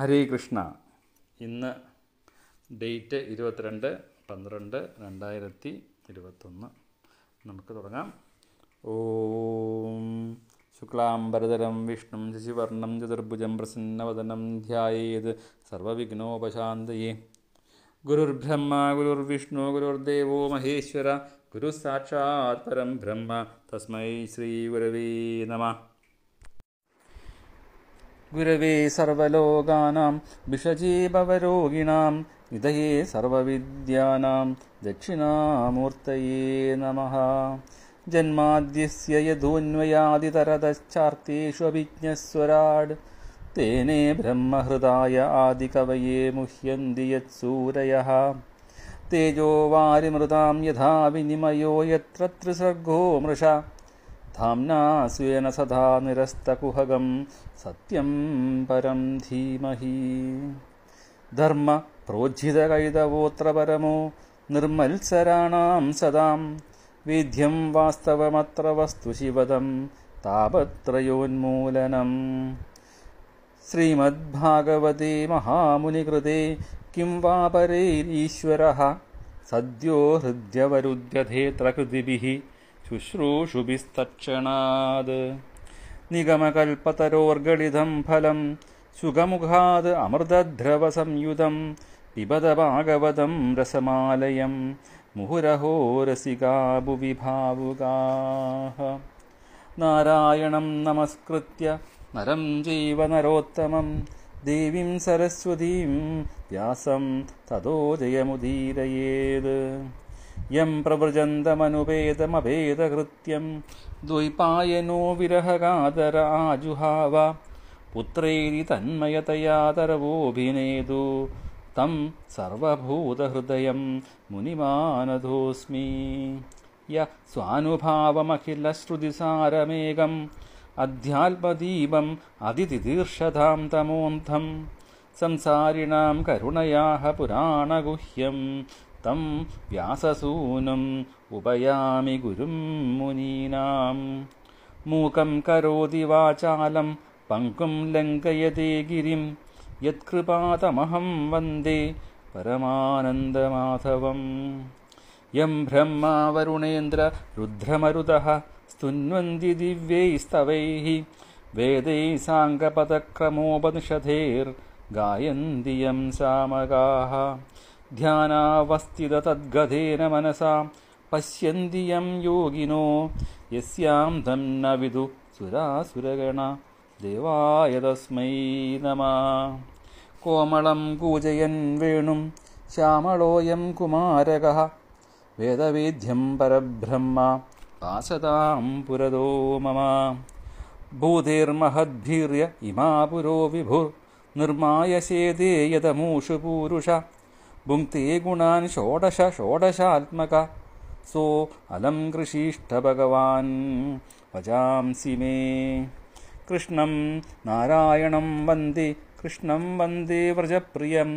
ഹരേ കൃഷ്ണ ഇന്ന് ഡേറ്റ് ഇരുപത്തിരണ്ട് പന്ത്രണ്ട് രണ്ടായിരത്തി ഇരുപത്തൊന്ന് നമുക്ക് തുടങ്ങാം ഓം ശുക്ലാംബരതരം വിഷ്ണു ശശിവർണം ചതുർഭുജം പ്രസന്നവദനം ധ്യായേത് സർവവിഘ്നോപശാന്തയെ ഗുരുർബ്രഹ്മ ഗുരുർവിഷ്ണു ഗുരുർദേവോ മഹേശ്വര ഗുരുസാക്ഷാത് പരം ബ്രഹ്മ തസ്മൈ ശ്രീ ഗുരവേ നമ गुरवे सर्वलोकानां विषजीभवरोगिणां हृदये सर्वविद्यानां दक्षिणामूर्तये नमः जन्माद्यस्य यदोऽन्वयादितरतश्चार्तेषु अभिज्ञस्वराड् तेने ब्रह्महृदाय आदिकवये मुह्यन्ति यत्सूरयः तेजो वारिमृतां यथा विनिमयो यत्र त्रिसर्गो मृषा धाम्ना स्वेन सदा निरस्तकुहगं सत्यं परं धीमहि धर्म प्रोज्झितकैतवोऽत्र परमो निर्मत्सराणां सदां वेद्यं वास्तवमत्र शिवदं तापत्रयोन्मूलनम् श्रीमद्भागवते महामुनिकृते किं वा परेरीश्वरः सद्यो हृद्यवरुध्यधेत्रकृतिभिः ശുശ്രൂഷുഭിസ്തക്ഷണാത് നിഗമകൽപ്പതരോർഗളിതം ഫലം സുഖമുഖാത് അമൃതദ്രവസംയുതം പിബത ഭാഗവതം രസമാലയം മുഹുരഹോ രസികാ നാരായണം നമസ്കൃത്യ നരം ജൈവ നരോത്തമം ദേവീം സരസ്വതീം വ്യാസം തഥോ ജയമുദീരയേത് यम् प्रवृजन्तमनुवेदमवेदकृत्यम् द्वैपायनो विरहगादर आजुहाव पुत्रैरि तरवोऽभिनेतु तं सर्वभूतहृदयम् मुनिमानधोऽस्मि य स्वानुभावमखिलश्रुतिसारमेकम् अध्यात्मदीबम् अदितिदीर्षधां तमोऽथम् संसारिणां करुणयाः पुराणगुह्यम् तं व्याससूनम् उपयामि गुरुं मुनीनाम् मूकं करोति वाचालं पङ्कुं लङ्कयते गिरिम् यत्कृपातमहं वन्दे परमानन्दमाधवम् यम् वरुणेन्द्र रुद्रमरुदः स्तुन्वन्ति दिव्यैस्तवैः वेदैः साङ्गपदक्रमोपनिषधेर्गायन्ति यं सामगाः ध्यानावस्थित तद्गधेन मनसा पश्यन्तियं योगिनो यस्यां धन्न न विदुः सुरा देवाय तस्मै नमः कोमलं पूजयन् वेणुं श्यामलोऽयं कुमारकः वेदवेद्यं परब्रह्म पासतां पुरदो मम भूतेर्महद्भिर्य इमा पुरो भुङ्क्ते गुणान् षोडश षोडशात्मक अलं कृषीष्ठभगवान् भजांसि मे कृष्णं नारायणं वन्दे कृष्णं वन्दे व्रजप्रियं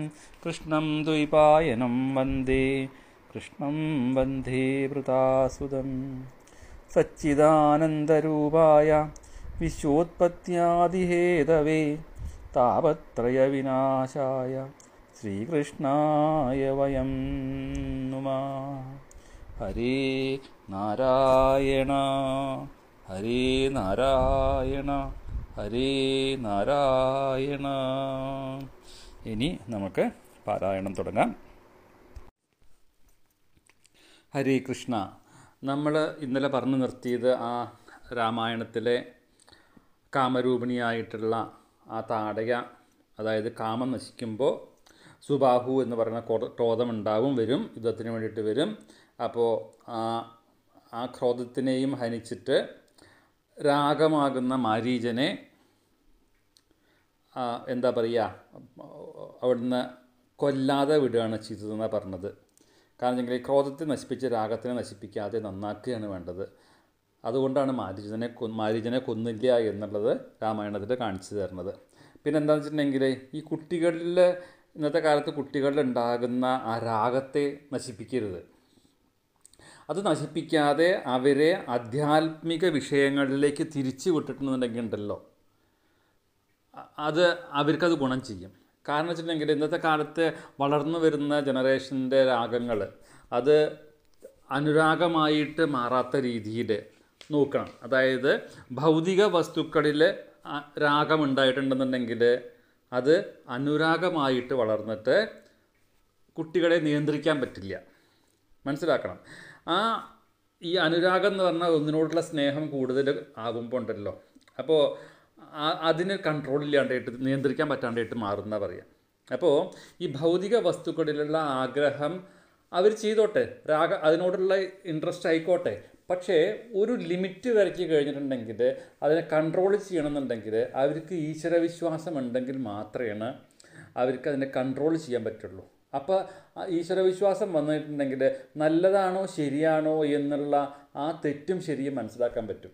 कृष्णं द्विपायनं वन्दे कृष्णं वन्दे वृतासुदं सच्चिदानन्दरूपाय विश्वोत्पत्त्यादिहेदवे तावत्त्रयविनाशाय ശ്രീകൃഷ്ണായ വയം നുമ ഹരേ നാരായണ ഹരേ നാരായണ ഹരേ നാരായണ ഇനി നമുക്ക് പാരായണം തുടങ്ങാം ഹരേ കൃഷ്ണ നമ്മൾ ഇന്നലെ പറഞ്ഞു നിർത്തിയത് ആ രാമായണത്തിലെ കാമരൂപിണിയായിട്ടുള്ള ആ താടക അതായത് കാമം നശിക്കുമ്പോൾ സുബാഹു എന്ന് പറയുന്ന ക്രോധം ഉണ്ടാവും വരും യുദ്ധത്തിന് വേണ്ടിയിട്ട് വരും അപ്പോൾ ആ ആ ക്രോധത്തിനെയും ഹനിച്ചിട്ട് രാഗമാകുന്ന മാരീജനെ എന്താ പറയുക അവിടുന്ന് കൊല്ലാതെ വിടുകയാണ് ചെയ്തതെന്നാണ് പറഞ്ഞത് കാരണം എങ്കിൽ ക്രോധത്തെ നശിപ്പിച്ച് രാഗത്തിനെ നശിപ്പിക്കാതെ നന്നാക്കുകയാണ് വേണ്ടത് അതുകൊണ്ടാണ് മാരീജനെ മാരീജനെ കൊന്നില്ല എന്നുള്ളത് രാമായണത്തിൽ കാണിച്ചു തരുന്നത് പിന്നെ എന്താണെന്ന് വെച്ചിട്ടുണ്ടെങ്കിൽ ഈ കുട്ടികളിൽ ഇന്നത്തെ കാലത്ത് കുട്ടികളിലുണ്ടാകുന്ന ആ രാഗത്തെ നശിപ്പിക്കരുത് അത് നശിപ്പിക്കാതെ അവരെ ആധ്യാത്മിക വിഷയങ്ങളിലേക്ക് തിരിച്ചു വിട്ടിട്ടുണ്ടെങ്കിൽ ഉണ്ടല്ലോ അത് അവർക്കത് ഗുണം ചെയ്യും കാരണം വെച്ചിട്ടുണ്ടെങ്കിൽ ഇന്നത്തെ കാലത്ത് വളർന്നു വരുന്ന ജനറേഷൻ്റെ രാഗങ്ങൾ അത് അനുരാഗമായിട്ട് മാറാത്ത രീതിയിൽ നോക്കണം അതായത് ഭൗതിക വസ്തുക്കളിൽ രാഗമുണ്ടായിട്ടുണ്ടെന്നുണ്ടെങ്കിൽ അത് അനുരാഗമായിട്ട് വളർന്നിട്ട് കുട്ടികളെ നിയന്ത്രിക്കാൻ പറ്റില്ല മനസ്സിലാക്കണം ആ ഈ അനുരാഗം എന്ന് പറഞ്ഞാൽ ഒന്നിനോടുള്ള സ്നേഹം കൂടുതൽ ആകുമ്പോൾ ഉണ്ടല്ലോ അപ്പോൾ അതിന് കൺട്രോൾ ഇല്ലാണ്ടായിട്ട് നിയന്ത്രിക്കാൻ പറ്റാണ്ടായിട്ട് മാറുന്ന പറയാം അപ്പോൾ ഈ ഭൗതിക വസ്തുക്കളിലുള്ള ആഗ്രഹം അവർ ചെയ്തോട്ടെ രാഗ അതിനോടുള്ള ഇൻട്രസ്റ്റ് ആയിക്കോട്ടെ പക്ഷേ ഒരു ലിമിറ്റ് വരയ്ക്ക് കഴിഞ്ഞിട്ടുണ്ടെങ്കിൽ അതിനെ കൺട്രോൾ ചെയ്യണമെന്നുണ്ടെങ്കിൽ അവർക്ക് ഈശ്വരവിശ്വാസം ഉണ്ടെങ്കിൽ മാത്രമാണ് അവർക്ക് അതിനെ കൺട്രോൾ ചെയ്യാൻ പറ്റുള്ളൂ അപ്പോൾ ഈശ്വരവിശ്വാസം വന്നിട്ടുണ്ടെങ്കിൽ നല്ലതാണോ ശരിയാണോ എന്നുള്ള ആ തെറ്റും ശരിയും മനസ്സിലാക്കാൻ പറ്റും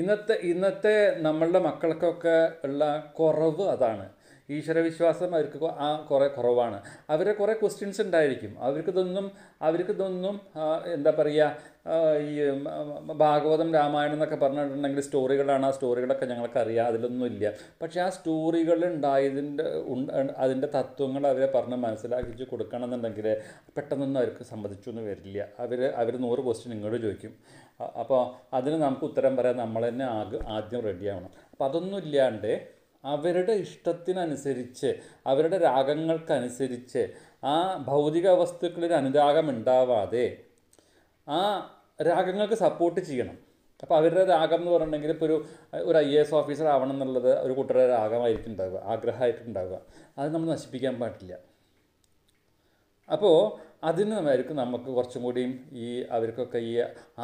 ഇന്നത്തെ ഇന്നത്തെ നമ്മളുടെ മക്കൾക്കൊക്കെ ഉള്ള കുറവ് അതാണ് ഈശ്വരവിശ്വാസം അവർക്ക് ആ കുറേ കുറവാണ് അവരെ കുറേ ക്വസ്റ്റ്യൻസ് ഉണ്ടായിരിക്കും അവർക്ക് ഇതൊന്നും അവർക്ക് ഇതൊന്നും എന്താ പറയുക ഈ ഭാഗവതം രാമായണം എന്നൊക്കെ പറഞ്ഞിട്ടുണ്ടെങ്കിൽ സ്റ്റോറികളാണ് ആ സ്റ്റോറികളൊക്കെ ഞങ്ങൾക്ക് അറിയാം അതിലൊന്നുമില്ല പക്ഷേ ആ സ്റ്റോറികൾ ഉണ്ടായതിൻ്റെ അതിൻ്റെ തത്വങ്ങൾ അവരെ പറഞ്ഞ് മനസ്സിലാക്കിച്ച് കൊടുക്കണമെന്നുണ്ടെങ്കിൽ പെട്ടെന്നൊന്നും അവർക്ക് സമ്മതിച്ചു എന്ന് വരില്ല അവർ അവർ നൂറ് ക്വസ്റ്റ്യൻ ഇങ്ങോട്ട് ചോദിക്കും അപ്പോൾ അതിന് നമുക്ക് ഉത്തരം പറയാം നമ്മൾ തന്നെ ആദ്യം റെഡിയാവണം അപ്പോൾ അതൊന്നും ഇല്ലാണ്ട് അവരുടെ ഇഷ്ടത്തിനനുസരിച്ച് അവരുടെ രാഗങ്ങൾക്കനുസരിച്ച് ആ ഭൗതിക വസ്തുക്കളിൽ അനുരാഗം ഉണ്ടാവാതെ ആ രാഗങ്ങൾക്ക് സപ്പോർട്ട് ചെയ്യണം അപ്പോൾ അവരുടെ രാഗം എന്ന് പറഞ്ഞിട്ടുണ്ടെങ്കിൽ ഇപ്പോൾ ഒരു ഒരു ഐ എസ് ഓഫീസർ ആവണം എന്നുള്ളത് ഒരു കുട്ടിയുടെ രാഗമായിരിക്കും ഉണ്ടാവുക ആഗ്രഹമായിട്ടുണ്ടാവുക അത് നമ്മൾ നശിപ്പിക്കാൻ പാടില്ല അപ്പോൾ അതിനായിരിക്കും നമുക്ക് കുറച്ചും കൂടിയും ഈ അവർക്കൊക്കെ ഈ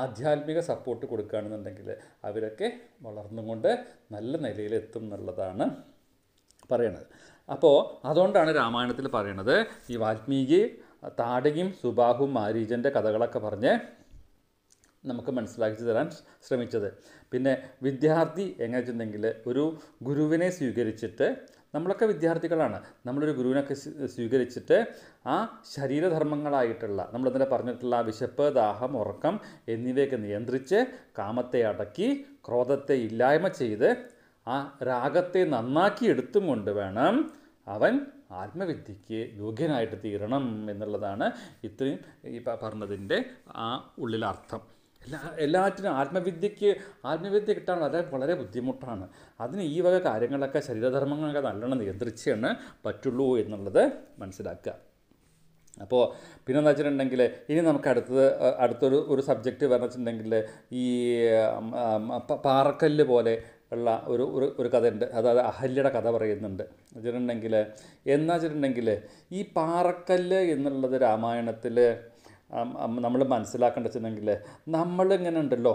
ആധ്യാത്മിക സപ്പോർട്ട് കൊടുക്കുകയാണെന്നുണ്ടെങ്കിൽ അവരൊക്കെ വളർന്നുകൊണ്ട് നല്ല നിലയിലെത്തും എന്നുള്ളതാണ് പറയണത് അപ്പോൾ അതുകൊണ്ടാണ് രാമായണത്തിൽ പറയണത് ഈ വാൽമീകി താടകയും സുബാഹും മാരീജൻ്റെ കഥകളൊക്കെ പറഞ്ഞ് നമുക്ക് മനസ്സിലാക്കി തരാൻ ശ്രമിച്ചത് പിന്നെ വിദ്യാർത്ഥി എങ്ങനെ വെച്ചിട്ടുണ്ടെങ്കിൽ ഒരു ഗുരുവിനെ സ്വീകരിച്ചിട്ട് നമ്മളൊക്കെ വിദ്യാർത്ഥികളാണ് നമ്മളൊരു ഗുരുവിനൊക്കെ സ്വീകരിച്ചിട്ട് ആ ശരീരധർമ്മങ്ങളായിട്ടുള്ള നമ്മൾ ഇന്നലെ പറഞ്ഞിട്ടുള്ള വിശപ്പ് ദാഹം ഉറക്കം എന്നിവയൊക്കെ നിയന്ത്രിച്ച് കാമത്തെ അടക്കി ക്രോധത്തെ ഇല്ലായ്മ ചെയ്ത് ആ രാഗത്തെ നന്നാക്കി എടുത്തും കൊണ്ട് വേണം അവൻ ആത്മവിദ്യയ്ക്ക് യോഗ്യനായിട്ട് തീരണം എന്നുള്ളതാണ് ഇത്രയും ഈ പറഞ്ഞതിൻ്റെ ആ ഉള്ളിലർത്ഥം എല്ലാ എല്ലാറ്റിനും ആത്മവിദ്യക്ക് ആത്മവിദ്യ കിട്ടാൻ അതായത് വളരെ ബുദ്ധിമുട്ടാണ് അതിന് ഈ വക കാര്യങ്ങളൊക്കെ ശരീരധർമ്മങ്ങളൊക്കെ നല്ലോണം നിയന്ത്രിച്ചാണ് പറ്റുള്ളൂ എന്നുള്ളത് മനസ്സിലാക്കുക അപ്പോൾ പിന്നെന്ന് വെച്ചിട്ടുണ്ടെങ്കിൽ ഇനി നമുക്ക് അടുത്തത് അടുത്തൊരു ഒരു സബ്ജക്റ്റ് പറഞ്ഞിട്ടുണ്ടെങ്കിൽ ഈ പാറക്കല്ല് പോലെ ഉള്ള ഒരു ഒരു ഒരു കഥയുണ്ട് അതായത് അഹല്യയുടെ കഥ പറയുന്നുണ്ട് വെച്ചിട്ടുണ്ടെങ്കിൽ എന്നാ വെച്ചിട്ടുണ്ടെങ്കിൽ ഈ പാറക്കല്ല് എന്നുള്ളത് രാമായണത്തിൽ നമ്മൾ മനസ്സിലാക്കേണ്ട വെച്ചിട്ടുണ്ടെങ്കിൽ നമ്മളിങ്ങനെ ഉണ്ടല്ലോ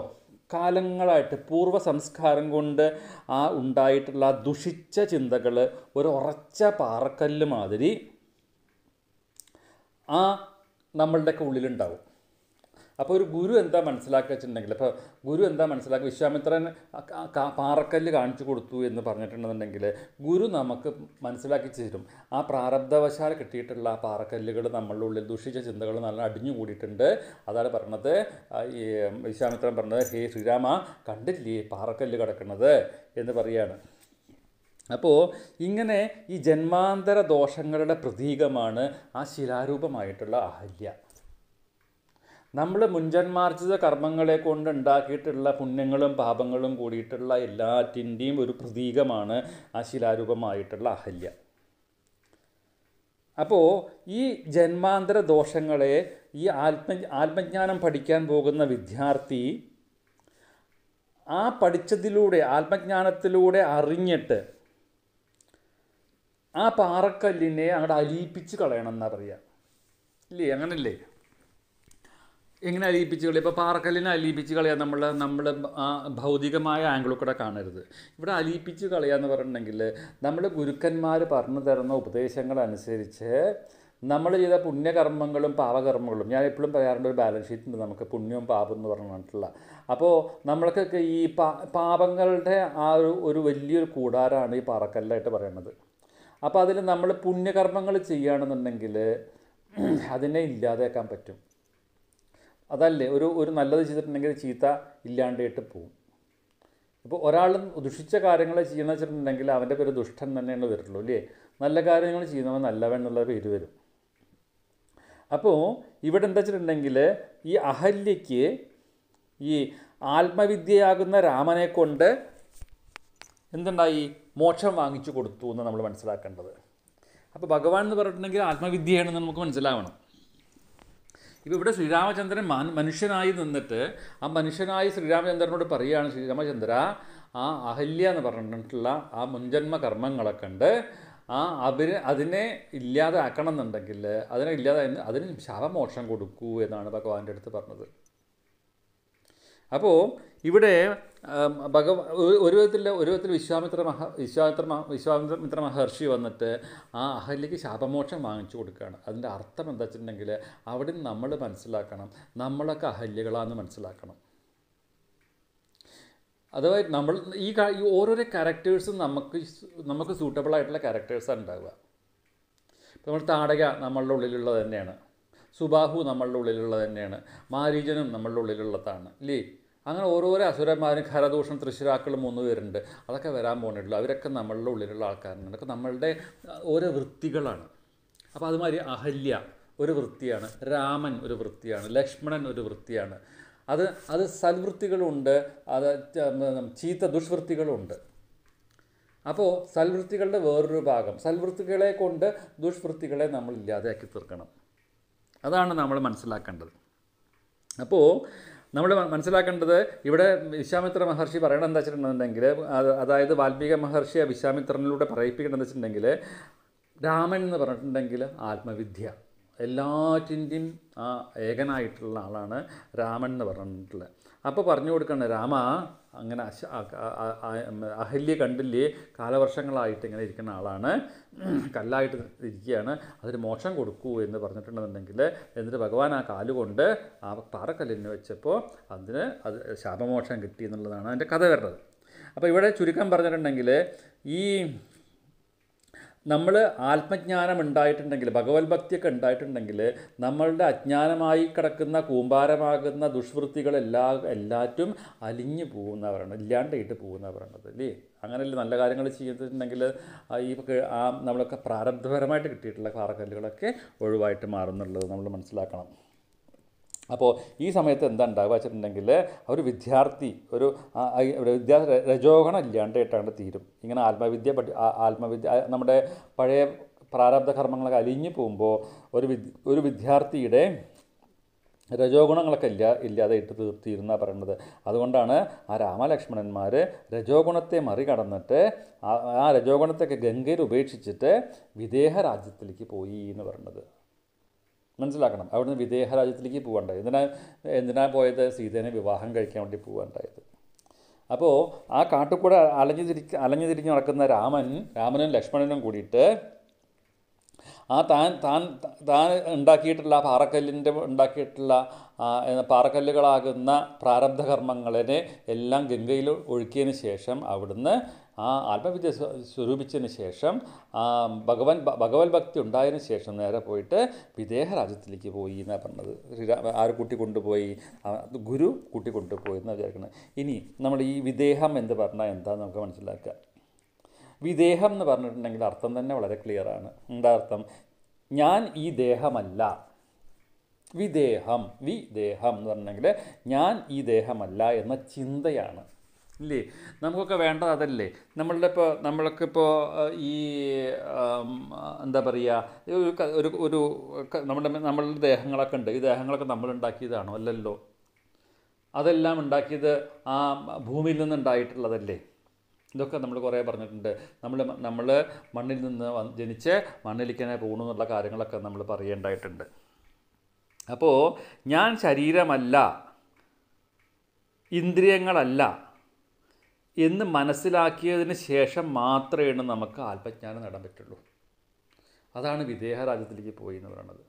കാലങ്ങളായിട്ട് പൂർവ്വ സംസ്കാരം കൊണ്ട് ആ ഉണ്ടായിട്ടുള്ള ദുഷിച്ച ചിന്തകൾ ഒരു ഉറച്ച പാറക്കല്ല് മാതിരി ആ നമ്മളുടെയൊക്കെ ഉള്ളിലുണ്ടാവും അപ്പോൾ ഒരു ഗുരു എന്താ മനസ്സിലാക്കുക വെച്ചിട്ടുണ്ടെങ്കിൽ അപ്പോൾ ഗുരു എന്താ മനസ്സിലാക്കുക വിശ്വാമിത്രൻ പാറക്കല്ല് കാണിച്ചു കൊടുത്തു എന്ന് പറഞ്ഞിട്ടുണ്ടെന്നുണ്ടെങ്കിൽ ഗുരു നമുക്ക് മനസ്സിലാക്കി തരും ആ പ്രാരബ്ധവശാൽ കിട്ടിയിട്ടുള്ള ആ പാറക്കല്ലുകൾ നമ്മളുടെ ഉള്ളിൽ ദുഷിച്ച ചിന്തകൾ നല്ല അടിഞ്ഞു കൂടിയിട്ടുണ്ട് അതാണ് പറഞ്ഞത് ഈ വിശ്വാമിത്രൻ പറഞ്ഞത് ഹേ ശ്രീരാമ കണ്ടില്ലേ പാറക്കല്ല് കിടക്കുന്നത് എന്ന് പറയുകയാണ് അപ്പോൾ ഇങ്ങനെ ഈ ജന്മാന്തര ദോഷങ്ങളുടെ പ്രതീകമാണ് ആ ശിലാരൂപമായിട്ടുള്ള അഹല്യ നമ്മൾ മുഞ്ചന്മാർജിത കർമ്മങ്ങളെ കൊണ്ട് ഉണ്ടാക്കിയിട്ടുള്ള പുണ്യങ്ങളും പാപങ്ങളും കൂടിയിട്ടുള്ള എല്ലാറ്റിൻ്റെയും ഒരു പ്രതീകമാണ് ആ ശിലാരൂപമായിട്ടുള്ള അഹല്യ അപ്പോൾ ഈ ജന്മാന്തര ദോഷങ്ങളെ ഈ ആത്മ ആത്മജ്ഞാനം പഠിക്കാൻ പോകുന്ന വിദ്യാർത്ഥി ആ പഠിച്ചതിലൂടെ ആത്മജ്ഞാനത്തിലൂടെ അറിഞ്ഞിട്ട് ആ പാറക്കല്ലിനെ അങ്ങോട്ട് അലിയിപ്പിച്ച് കളയണം എന്നാ പറയുക ഇല്ലേ അങ്ങനല്ലേ എങ്ങനെ അലിയിപ്പിച്ച് കളി ഇപ്പോൾ പാറക്കല്ലിനെ അലിയിപ്പിച്ച് കളയാൻ നമ്മൾ നമ്മൾ ഭൗതികമായ ആംഗിളിൽ കൂടെ കാണരുത് ഇവിടെ അലിയിപ്പിച്ച് കളയാന്ന് പറഞ്ഞിട്ടുണ്ടെങ്കിൽ നമ്മൾ ഗുരുക്കന്മാർ പറഞ്ഞു തരുന്ന ഉപദേശങ്ങളനുസരിച്ച് നമ്മൾ ചെയ്ത പുണ്യകർമ്മങ്ങളും പാപകർമ്മങ്ങളും ഞാൻ എപ്പോഴും പറയാറുണ്ട് ഒരു ബാലൻസ് ഷീറ്റുണ്ട് നമുക്ക് പുണ്യവും പാപം എന്ന് പറഞ്ഞിട്ടുള്ള അപ്പോൾ നമ്മൾക്കൊക്കെ ഈ പാ പാപങ്ങളുടെ ആ ഒരു ഒരു വലിയൊരു കൂടാരാണ് ഈ പാറക്കല്ലായിട്ട് പറയുന്നത് അപ്പോൾ അതിൽ നമ്മൾ പുണ്യകർമ്മങ്ങൾ ചെയ്യുകയാണെന്നുണ്ടെങ്കിൽ അതിനെ ഇല്ലാതെയാക്കാൻ പറ്റും അതല്ലേ ഒരു ഒരു നല്ലത് ചെയ്തിട്ടുണ്ടെങ്കിൽ ചീത്ത ഇല്ലാണ്ടായിട്ട് പോകും ഇപ്പോൾ ഒരാൾ ദുഷിച്ച കാര്യങ്ങൾ ചെയ്യണമെന്ന് വെച്ചിട്ടുണ്ടെങ്കിൽ അവൻ്റെ പേര് ദുഷ്ടൻ തന്നെയാണ് വരുള്ളൂ അല്ലേ നല്ല കാര്യങ്ങൾ ചെയ്യുന്നവൻ നല്ലവൻ എന്നുള്ള പേര് വരും അപ്പോൾ ഇവിടെ എന്താ വെച്ചിട്ടുണ്ടെങ്കിൽ ഈ അഹല്യയ്ക്ക് ഈ ആത്മവിദ്യയാകുന്ന രാമനെ കൊണ്ട് എന്തുണ്ടായി മോക്ഷം വാങ്ങിച്ചു കൊടുത്തു എന്ന് നമ്മൾ മനസ്സിലാക്കേണ്ടത് അപ്പോൾ ഭഗവാൻ എന്ന് പറഞ്ഞിട്ടുണ്ടെങ്കിൽ ആത്മവിദ്യയാണെന്ന് നമുക്ക് മനസ്സിലാവണം ഇപ്പം ഇവിടെ ശ്രീരാമചന്ദ്രൻ മനുഷ്യനായി നിന്നിട്ട് ആ മനുഷ്യനായി ശ്രീരാമചന്ദ്രനോട് പറയുകയാണ് ശ്രീരാമചന്ദ്ര ആ അഹല്യ എന്ന് പറഞ്ഞിട്ടുള്ള ആ മുൻജന്മ കർമ്മങ്ങളൊക്കെ ഉണ്ട് ആ അവര് അതിനെ ഇല്ലാതാക്കണം എന്നുണ്ടെങ്കിൽ അതിനെ ഇല്ലാതെ അതിന് ശവമോക്ഷം കൊടുക്കൂ എന്നാണ് ഭഗവാന്റെ അടുത്ത് പറഞ്ഞത് അപ്പോൾ ഇവിടെ ഭഗവ ഒരു വിധത്തിൽ ഒരു വിധത്തിൽ വിശ്വാമിത്ര മഹ വിശ്വാമിത്ര വിശ്വാമിത്ര മഹർഷി വന്നിട്ട് ആ അഹല്യക്ക് ശാപമോക്ഷം വാങ്ങിച്ചു കൊടുക്കുകയാണ് അതിൻ്റെ അർത്ഥം എന്താ വെച്ചിട്ടുണ്ടെങ്കിൽ അവിടെ നമ്മൾ മനസ്സിലാക്കണം നമ്മളൊക്കെ അഹല്യകളാണെന്ന് മനസ്സിലാക്കണം അഥവാ നമ്മൾ ഈ ഓരോരോ ക്യാരക്ടേഴ്സും നമുക്ക് നമുക്ക് സൂട്ടബിൾ ആയിട്ടുള്ള ക്യാരക്ടേഴ്സാണ് ഉണ്ടാവുക ഇപ്പോൾ നമ്മൾ താടക നമ്മളുടെ ഉള്ളിലുള്ളത് തന്നെയാണ് സുബാഹു നമ്മളുടെ ഉള്ളിലുള്ളത് തന്നെയാണ് മാരീജനും നമ്മളുടെ ഉള്ളിലുള്ളതാണ് ഇല്ലേ അങ്ങനെ ഓരോരോ അസുരന്മാരും ഖരദൂഷണം തൃശ്ശൂരാക്കളും മൂന്ന് പേരുണ്ട് അതൊക്കെ വരാൻ പോകുന്നുള്ളൂ അവരൊക്കെ നമ്മളുടെ ഉള്ളിലുള്ള ആൾക്കാരാണ് അതൊക്കെ നമ്മളുടെ ഓരോ വൃത്തികളാണ് അപ്പോൾ അതുമാതിരി അഹല്യ ഒരു വൃത്തിയാണ് രാമൻ ഒരു വൃത്തിയാണ് ലക്ഷ്മണൻ ഒരു വൃത്തിയാണ് അത് അത് സൽവൃത്തികളുണ്ട് അത് ചീത്ത ദുഷ്വൃത്തികളുണ്ട് അപ്പോൾ സൽവൃത്തികളുടെ വേറൊരു ഭാഗം സൽവൃത്തികളെ കൊണ്ട് ദുഷ്വൃത്തികളെ നമ്മൾ ഇല്ലാതെയാക്കി തീർക്കണം അതാണ് നമ്മൾ മനസ്സിലാക്കേണ്ടത് അപ്പോൾ നമ്മൾ മനസ്സിലാക്കേണ്ടത് ഇവിടെ വിശ്വാമിത്ര മഹർഷി പറയണത് എന്താ വെച്ചിട്ടുണ്ടെങ്കിൽ അതായത് വാൽമീക മഹർഷിയെ വിശ്വാമിത്രനിലൂടെ പറയിപ്പിക്കണമെന്ന് വെച്ചിട്ടുണ്ടെങ്കിൽ രാമൻ എന്ന് പറഞ്ഞിട്ടുണ്ടെങ്കിൽ ആത്മവിദ്യ എല്ലാറ്റിൻ്റെയും ആ ഏകനായിട്ടുള്ള ആളാണ് രാമൻ എന്ന് പറഞ്ഞിട്ടുള്ളത് അപ്പോൾ പറഞ്ഞു കൊടുക്കണം രാമ അങ്ങനെ അശ അഹല്യ കണ്ടില്ലേ കാലവർഷങ്ങളായിട്ട് ഇങ്ങനെ ഇരിക്കുന്ന ആളാണ് കല്ലായിട്ട് ഇരിക്കുകയാണ് അതിന് മോക്ഷം കൊടുക്കൂ എന്ന് പറഞ്ഞിട്ടുണ്ടെന്നുണ്ടെങ്കിൽ എന്നിട്ട് ഭഗവാൻ ആ കാലുകൊണ്ട് ആ പാറക്കല്ലിന് വെച്ചപ്പോൾ അതിന് അത് ശാപമോക്ഷം കിട്ടി എന്നുള്ളതാണ് അതിൻ്റെ കഥ വരുന്നത് അപ്പോൾ ഇവിടെ ചുരുക്കം പറഞ്ഞിട്ടുണ്ടെങ്കിൽ ഈ നമ്മൾ ആത്മജ്ഞാനം ഉണ്ടായിട്ടുണ്ടെങ്കിൽ ഭഗവത് ഭക്തിയൊക്കെ ഉണ്ടായിട്ടുണ്ടെങ്കിൽ നമ്മളുടെ അജ്ഞാനമായി കിടക്കുന്ന കൂമ്പാരമാകുന്ന ദുഷ്വൃത്തികളെല്ലാ എല്ലാറ്റും അലിഞ്ഞു പോകുന്നവരാണ് ഇല്ലാണ്ടായിട്ട് പോകുന്നവരാണത് അല്ലേ അങ്ങനെയല്ലേ നല്ല കാര്യങ്ങൾ ചെയ്തിട്ടുണ്ടെങ്കിൽ ഈ ആ നമ്മളൊക്കെ പ്രാരബ്ധപരമായിട്ട് കിട്ടിയിട്ടുള്ള കാറക്കല്ലുകളൊക്കെ ഒഴിവായിട്ട് മാറുന്നുള്ളത് നമ്മൾ മനസ്സിലാക്കണം അപ്പോൾ ഈ സമയത്ത് എന്താ ഉണ്ടാകുക വെച്ചിട്ടുണ്ടെങ്കിൽ ഒരു വിദ്യാർത്ഥി ഒരു വിദ്യാർത്ഥി രജോഗണം ഇല്ലാണ്ടായിട്ടാണ് തീരും ഇങ്ങനെ ആത്മവിദ്യ പഠി ആത്മവിദ്യ നമ്മുടെ പഴയ പ്രാരബ്ധ കർമ്മങ്ങളൊക്കെ അലിഞ്ഞു പോകുമ്പോൾ ഒരു വിദ് ഒരു വിദ്യാർത്ഥിയുടെ രജോഗുണങ്ങളൊക്കെ ഇല്ല ഇല്ലാതെ ഇട്ട് തീർത്തിരുന്ന പറയുന്നത് അതുകൊണ്ടാണ് ആ രാമലക്ഷ്മണന്മാർ രജോഗുണത്തെ മറികടന്നിട്ട് ആ രജോഗുണത്തെയൊക്കെ ഗംഗയിൽ ഉപേക്ഷിച്ചിട്ട് വിദേഹ രാജ്യത്തിലേക്ക് പോയി എന്ന് പറയുന്നത് മനസ്സിലാക്കണം അവിടുന്ന് വിദേഹ രാജ്യത്തിലേക്ക് എന്തിനാ എന്തിനാ പോയത് സീതേനെ വിവാഹം കഴിക്കാൻ വേണ്ടി പോകാണ്ടായത് അപ്പോൾ ആ കാട്ടുകൂടെ അലഞ്ഞു തിരിച്ച് അലഞ്ഞു തിരിഞ്ഞ് നടക്കുന്ന രാമൻ രാമനും ലക്ഷ്മണനും കൂടിയിട്ട് ആ താൻ താൻ താൻ ഉണ്ടാക്കിയിട്ടുള്ള പാറക്കല്ലിൻ്റെ ഉണ്ടാക്കിയിട്ടുള്ള പാറക്കല്ലുകളാകുന്ന പ്രാരബ്ധ കർമ്മങ്ങളെ എല്ലാം ഗംഗയിൽ ഒഴുക്കിയതിന് ശേഷം അവിടുന്ന് ആ ആത്മവിദ്യ സ്വരൂപിച്ചതിന് ശേഷം ഭഗവാൻ ഭഗവത് ഭക്തി ഉണ്ടായതിന് ശേഷം നേരെ പോയിട്ട് വിദേഹ രാജ്യത്തിലേക്ക് പോയി എന്നാണ് പറഞ്ഞത് ആര് കൂട്ടി കൊണ്ടുപോയി ഗുരു കൂട്ടി കൊണ്ടുപോയി എന്നാണ് വിചാരിക്കുന്നത് ഇനി നമ്മൾ ഈ വിദേഹം എന്ന് പറഞ്ഞാൽ എന്താണെന്ന് നമുക്ക് മനസ്സിലാക്കുക വിദേഹം എന്ന് പറഞ്ഞിട്ടുണ്ടെങ്കിൽ അർത്ഥം തന്നെ വളരെ ക്ലിയറാണ് എന്താ അർത്ഥം ഞാൻ ഈ ദേഹമല്ല വിദേഹം വിദേഹം എന്ന് പറഞ്ഞിട്ടുണ്ടെങ്കിൽ ഞാൻ ഈ ദേഹമല്ല എന്ന ചിന്തയാണ് ഇല്ലേ നമുക്കൊക്കെ വേണ്ടത് അതല്ലേ നമ്മളുടെ ഇപ്പോൾ നമ്മൾക്കിപ്പോൾ ഈ എന്താ പറയുക ഒരു ഒരു നമ്മുടെ നമ്മളുടെ ദേഹങ്ങളൊക്കെ ഉണ്ട് ഈ ദേഹങ്ങളൊക്കെ നമ്മൾ ഉണ്ടാക്കിയതാണോ അല്ലല്ലോ അതെല്ലാം ഉണ്ടാക്കിയത് ആ ഭൂമിയിൽ നിന്നുണ്ടായിട്ടുള്ളതല്ലേ ഇതൊക്കെ നമ്മൾ കുറേ പറഞ്ഞിട്ടുണ്ട് നമ്മൾ നമ്മൾ മണ്ണിൽ നിന്ന് ജനിച്ച് മണ്ണിലിക്കനെ പോകണു എന്നുള്ള കാര്യങ്ങളൊക്കെ നമ്മൾ പറയേണ്ടായിട്ടുണ്ട് അപ്പോൾ ഞാൻ ശരീരമല്ല ഇന്ദ്രിയങ്ങളല്ല എന്ന് മനസ്സിലാക്കിയതിന് ശേഷം മാത്രമേ നമുക്ക് ആത്മജ്ഞാനം നേടാൻ പറ്റുള്ളൂ അതാണ് വിദേഹരാജ്യത്തിലേക്ക് പോയി എന്ന് പറയുന്നത്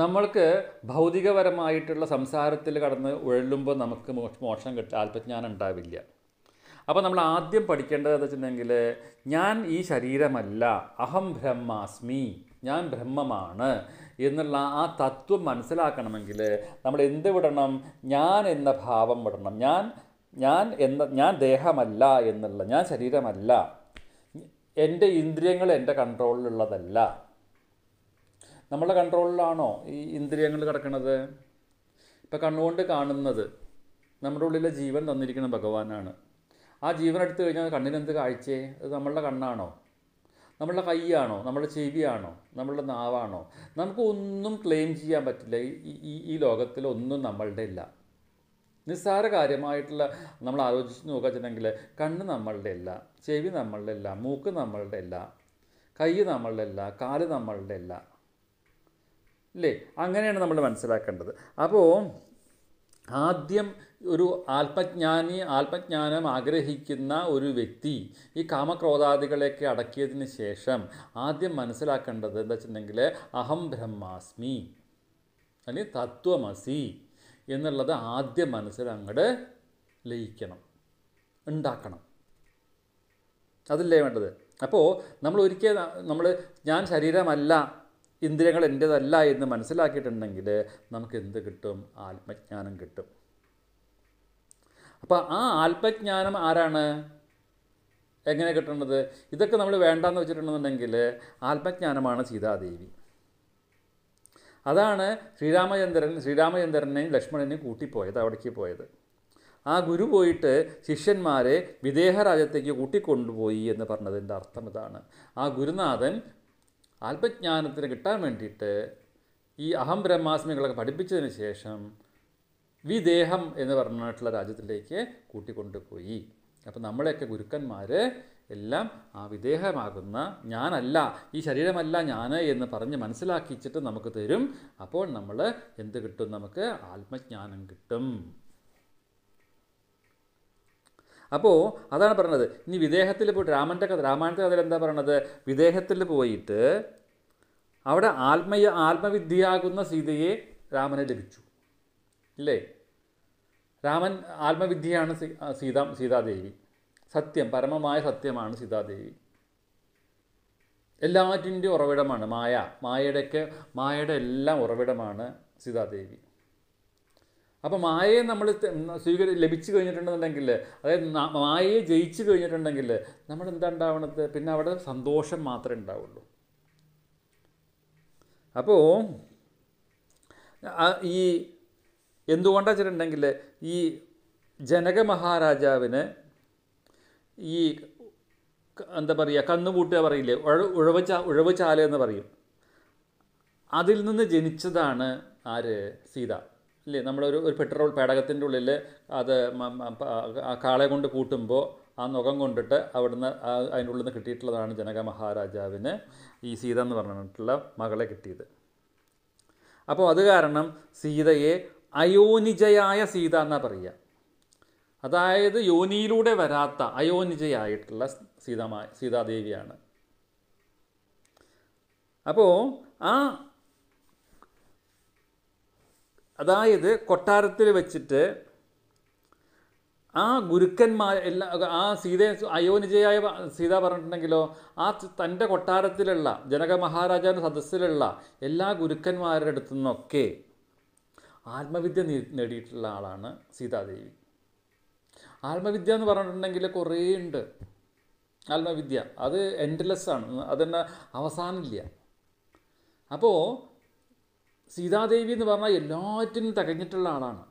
നമ്മൾക്ക് ഭൗതികപരമായിട്ടുള്ള സംസാരത്തിൽ കടന്ന് ഉഴലുമ്പോൾ നമുക്ക് മോക്ഷം കിട്ടുക ആത്മജ്ഞാനം ഉണ്ടാവില്ല അപ്പോൾ നമ്മൾ ആദ്യം പഠിക്കേണ്ടത് എന്ന് വെച്ചിട്ടുണ്ടെങ്കിൽ ഞാൻ ഈ ശരീരമല്ല അഹം ബ്രഹ്മാസ്മി ഞാൻ ബ്രഹ്മമാണ് എന്നുള്ള ആ തത്വം മനസ്സിലാക്കണമെങ്കിൽ നമ്മൾ എന്ത് വിടണം ഞാൻ എന്ന ഭാവം വിടണം ഞാൻ ഞാൻ എന്ന ഞാൻ ദേഹമല്ല എന്നുള്ള ഞാൻ ശരീരമല്ല എൻ്റെ ഇന്ദ്രിയങ്ങൾ എൻ്റെ കൺട്രോളിലുള്ളതല്ല നമ്മളെ കൺട്രോളിലാണോ ഈ ഇന്ദ്രിയങ്ങൾ കിടക്കുന്നത് ഇപ്പം കണ്ണുകൊണ്ട് കാണുന്നത് നമ്മുടെ ഉള്ളിലെ ജീവൻ തന്നിരിക്കുന്ന ഭഗവാനാണ് ആ ജീവൻ എടുത്തു കഴിഞ്ഞാൽ കണ്ണിനെന്ത് കാഴ്ചയെ അത് നമ്മളുടെ കണ്ണാണോ നമ്മളുടെ കൈയാണോ നമ്മുടെ ചെവിയാണോ നമ്മളുടെ നാവാണോ നമുക്ക് ഒന്നും ക്ലെയിം ചെയ്യാൻ പറ്റില്ല ഈ ഈ ലോകത്തിൽ ഒന്നും നമ്മളുടെ ഇല്ല നിസ്സാര കാര്യമായിട്ടുള്ള നമ്മൾ ആലോചിച്ച് നോക്കുക വെച്ചിട്ടുണ്ടെങ്കിൽ കണ്ണ് നമ്മളുടെ അല്ല ചെവി നമ്മളുടെ അല്ല മൂക്ക് നമ്മളുടെ അല്ല കൈ നമ്മളുടെ അല്ല കാല് നമ്മളുടെ അല്ല അല്ലേ അങ്ങനെയാണ് നമ്മൾ മനസ്സിലാക്കേണ്ടത് അപ്പോൾ ആദ്യം ഒരു ആത്മജ്ഞാനി ആത്മജ്ഞാനം ആഗ്രഹിക്കുന്ന ഒരു വ്യക്തി ഈ കാമക്രോധാദികളെയൊക്കെ അടക്കിയതിന് ശേഷം ആദ്യം മനസ്സിലാക്കേണ്ടത് എന്താ വെച്ചിട്ടുണ്ടെങ്കിൽ അഹം ബ്രഹ്മാസ്മി അല്ലെങ്കിൽ തത്വമസി എന്നുള്ളത് ആദ്യം മനസ്സിൽ അങ്ങോട്ട് ലയിക്കണം ഉണ്ടാക്കണം അതല്ലേ വേണ്ടത് അപ്പോൾ നമ്മൾ ഒരിക്കൽ നമ്മൾ ഞാൻ ശരീരമല്ല ഇന്ദ്രിയങ്ങൾ എൻ്റെതല്ല എന്ന് മനസ്സിലാക്കിയിട്ടുണ്ടെങ്കിൽ നമുക്ക് എന്ത് കിട്ടും ആത്മജ്ഞാനം കിട്ടും അപ്പോൾ ആ ആത്മജ്ഞാനം ആരാണ് എങ്ങനെ കിട്ടേണ്ടത് ഇതൊക്കെ നമ്മൾ വേണ്ടാന്ന് വെച്ചിട്ടുണ്ടെന്നുണ്ടെങ്കിൽ ആത്മജ്ഞാനമാണ് സീതാദേവി അതാണ് ശ്രീരാമചന്ദ്രൻ ശ്രീരാമചന്ദ്രനെയും ലക്ഷ്മണനെയും കൂട്ടിപ്പോയത് അവിടേക്ക് പോയത് ആ ഗുരു പോയിട്ട് ശിഷ്യന്മാരെ വിദേഹരാജ്യത്തേക്ക് കൂട്ടിക്കൊണ്ടുപോയി എന്ന് പറഞ്ഞതിൻ്റെ അർത്ഥം ഇതാണ് ആ ഗുരുനാഥൻ ആത്മജ്ഞാനത്തിന് കിട്ടാൻ വേണ്ടിയിട്ട് ഈ അഹം ബ്രഹ്മാസ്മികളൊക്കെ പഠിപ്പിച്ചതിന് ശേഷം വിദേഹം എന്ന് പറഞ്ഞിട്ടുള്ള രാജ്യത്തിലേക്ക് കൂട്ടിക്കൊണ്ടുപോയി അപ്പം നമ്മളെയൊക്കെ ഗുരുക്കന്മാർ എല്ലാം ആ വിദേഹമാകുന്ന ഞാനല്ല ഈ ശരീരമല്ല ഞാൻ എന്ന് പറഞ്ഞ് മനസ്സിലാക്കിച്ചിട്ട് നമുക്ക് തരും അപ്പോൾ നമ്മൾ എന്ത് കിട്ടും നമുക്ക് ആത്മജ്ഞാനം കിട്ടും അപ്പോൾ അതാണ് പറഞ്ഞത് ഇനി വിദേഹത്തിൽ പോയിട്ട് രാമൻ്റെ കഥ രാമായണത്തെ കഥയിൽ എന്താ പറയണത് വിദേഹത്തിൽ പോയിട്ട് അവിടെ ആത്മയ ആത്മവിദ്യയാകുന്ന സീതയെ രാമന് ലഭിച്ചു ഇല്ലേ രാമൻ ആത്മവിദ്യയാണ് സീതാ സീതാദേവി സത്യം പരമമായ സത്യമാണ് സീതാദേവി എല്ലാറ്റിൻ്റെ ഉറവിടമാണ് മായ മായയുടെയൊക്കെ മായയുടെ എല്ലാം ഉറവിടമാണ് സീതാദേവി അപ്പോൾ മായയെ നമ്മൾ സ്വീകരി ലഭിച്ചു കഴിഞ്ഞിട്ടുണ്ടെന്നുണ്ടെങ്കിൽ അതായത് മായയെ ജയിച്ചു കഴിഞ്ഞിട്ടുണ്ടെങ്കിൽ നമ്മൾ എന്താ ഉണ്ടാവണത് പിന്നെ അവിടെ സന്തോഷം മാത്രമേ ഉണ്ടാവുള്ളൂ അപ്പോൾ ഈ എന്തുകൊണ്ടാണ് വെച്ചിട്ടുണ്ടെങ്കിൽ ഈ ജനക മഹാരാജാവിനെ ഈ എന്താ പറയുക കന്നുകൂട്ടുക പറയില്ലേ ഉഴ ഉഴവ് ചാ ഉഴവ് ചാല എന്ന് പറയും അതിൽ നിന്ന് ജനിച്ചതാണ് ആര് സീത ഇല്ലേ നമ്മളൊരു ഒരു പെട്രോൾ പേടകത്തിൻ്റെ ഉള്ളിൽ അത് കാളെ കൊണ്ട് കൂട്ടുമ്പോൾ ആ നുഖം കൊണ്ടിട്ട് അവിടുന്ന് അതിൻ്റെ ഉള്ളിൽ നിന്ന് കിട്ടിയിട്ടുള്ളതാണ് ജനക മഹാരാജാവിന് ഈ സീത എന്ന് പറഞ്ഞിട്ടുള്ള മകളെ കിട്ടിയത് അപ്പോൾ അത് കാരണം സീതയെ അയോനിജയായ സീത എന്നാണ് പറയുക അതായത് യോനിയിലൂടെ വരാത്ത അയോനിജയായിട്ടുള്ള സീതാമായ സീതാദേവിയാണ് അപ്പോൾ ആ അതായത് കൊട്ടാരത്തിൽ വെച്ചിട്ട് ആ ഗുരുക്കന്മാർ എല്ലാ ആ സീത അയോനിജയായ സീത പറഞ്ഞിട്ടുണ്ടെങ്കിലോ ആ തൻ്റെ കൊട്ടാരത്തിലുള്ള ജനക മഹാരാജാവിൻ്റെ സദസ്സിലുള്ള എല്ലാ ഗുരുക്കന്മാരുടെ അടുത്തു നിന്നൊക്കെ ആത്മവിദ്യ നേടിയിട്ടുള്ള ആളാണ് സീതാദേവി ആത്മവിദ്യ എന്ന് പറഞ്ഞിട്ടുണ്ടെങ്കിൽ കുറേ ഉണ്ട് ആത്മവിദ്യ അത് എൻഡ്ലെസ് ആണ് അതെന്നെ അവസാനമില്ല അപ്പോൾ സീതാദേവി എന്ന് പറഞ്ഞാൽ എല്ലാറ്റിനും തികഞ്ഞിട്ടുള്ള ആളാണ്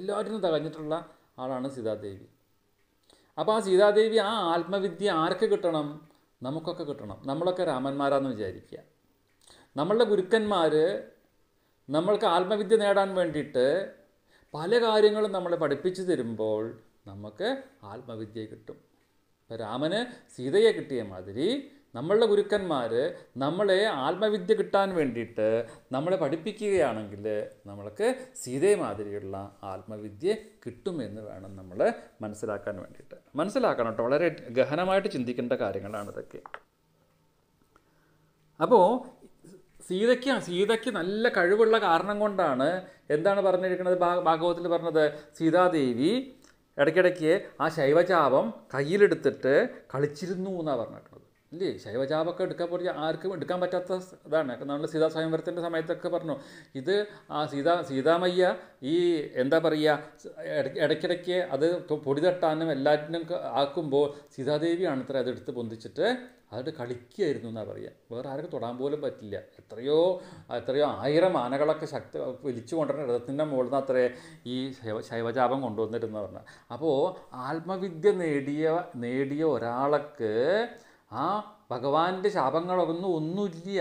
എല്ലാറ്റിനും തികഞ്ഞിട്ടുള്ള ആളാണ് സീതാദേവി അപ്പോൾ ആ സീതാദേവി ആ ആത്മവിദ്യ ആർക്ക് കിട്ടണം നമുക്കൊക്കെ കിട്ടണം നമ്മളൊക്കെ രാമന്മാരാന്ന് വിചാരിക്കുക നമ്മളുടെ ഗുരുക്കന്മാർ നമ്മൾക്ക് ആത്മവിദ്യ നേടാൻ വേണ്ടിയിട്ട് പല കാര്യങ്ങളും നമ്മളെ പഠിപ്പിച്ചു തരുമ്പോൾ നമുക്ക് ആത്മവിദ്യ കിട്ടും ഇപ്പം രാമന് സീതയെ കിട്ടിയ മാതിരി നമ്മളുടെ ഗുരുക്കന്മാർ നമ്മളെ ആത്മവിദ്യ കിട്ടാൻ വേണ്ടിയിട്ട് നമ്മളെ പഠിപ്പിക്കുകയാണെങ്കിൽ നമ്മൾക്ക് സീതയെ മാതിരിയുള്ള ആത്മവിദ്യ കിട്ടുമെന്ന് വേണം നമ്മൾ മനസ്സിലാക്കാൻ വേണ്ടിയിട്ട് മനസ്സിലാക്കണം കേട്ടോ വളരെ ഗഹനമായിട്ട് ചിന്തിക്കേണ്ട കാര്യങ്ങളാണ് അപ്പോൾ സീതയ്ക്ക് സീതയ്ക്ക് നല്ല കഴിവുള്ള കാരണം കൊണ്ടാണ് എന്താണ് പറഞ്ഞിരിക്കുന്നത് ഭാഗവത്തിൽ പറഞ്ഞത് സീതാദേവി ഇടയ്ക്കിടയ്ക്ക് ആ ശൈവചാപം കയ്യിലെടുത്തിട്ട് കളിച്ചിരുന്നു എന്നാണ് പറഞ്ഞിട്ടുള്ളത് ഇല്ലേ ശൈവചാപമൊക്കെ എടുക്കാൻ പറ്റിയ ആർക്കും എടുക്കാൻ പറ്റാത്ത ഇതാണ് നമ്മൾ സീതാ സ്വയംവരത്തിൻ്റെ സമയത്തൊക്കെ പറഞ്ഞു ഇത് ആ സീതാ സീതാമയ്യ ഈ എന്താ പറയുക ഇടയ്ക്കിടയ്ക്ക് അത് പൊടി തട്ടാനും എല്ലാറ്റിനും ആക്കുമ്പോൾ സീതാദേവിയാണ് ഇത്ര അതെടുത്ത് പൊന്തിച്ചിട്ട് അവരുടെ കളിക്കുകയായിരുന്നു എന്നാണ് പറയുക വേറെ ആർക്ക് തൊടാൻ പോലും പറ്റില്ല എത്രയോ എത്രയോ ആയിരം ആനകളൊക്കെ ശക്തി വലിച്ചു കൊണ്ടുവരുന്ന രഥത്തിൻ്റെ മുകളിൽ നിന്ന് അത്രേ ഈ ശൈവ ശൈവജാപം കൊണ്ടുവന്നിരുന്നു പറഞ്ഞാൽ അപ്പോൾ ആത്മവിദ്യ നേടിയ നേടിയ ഒരാൾക്ക് ആ ഭഗവാന്റെ ശാപങ്ങളൊന്നും ഒന്നുമില്ല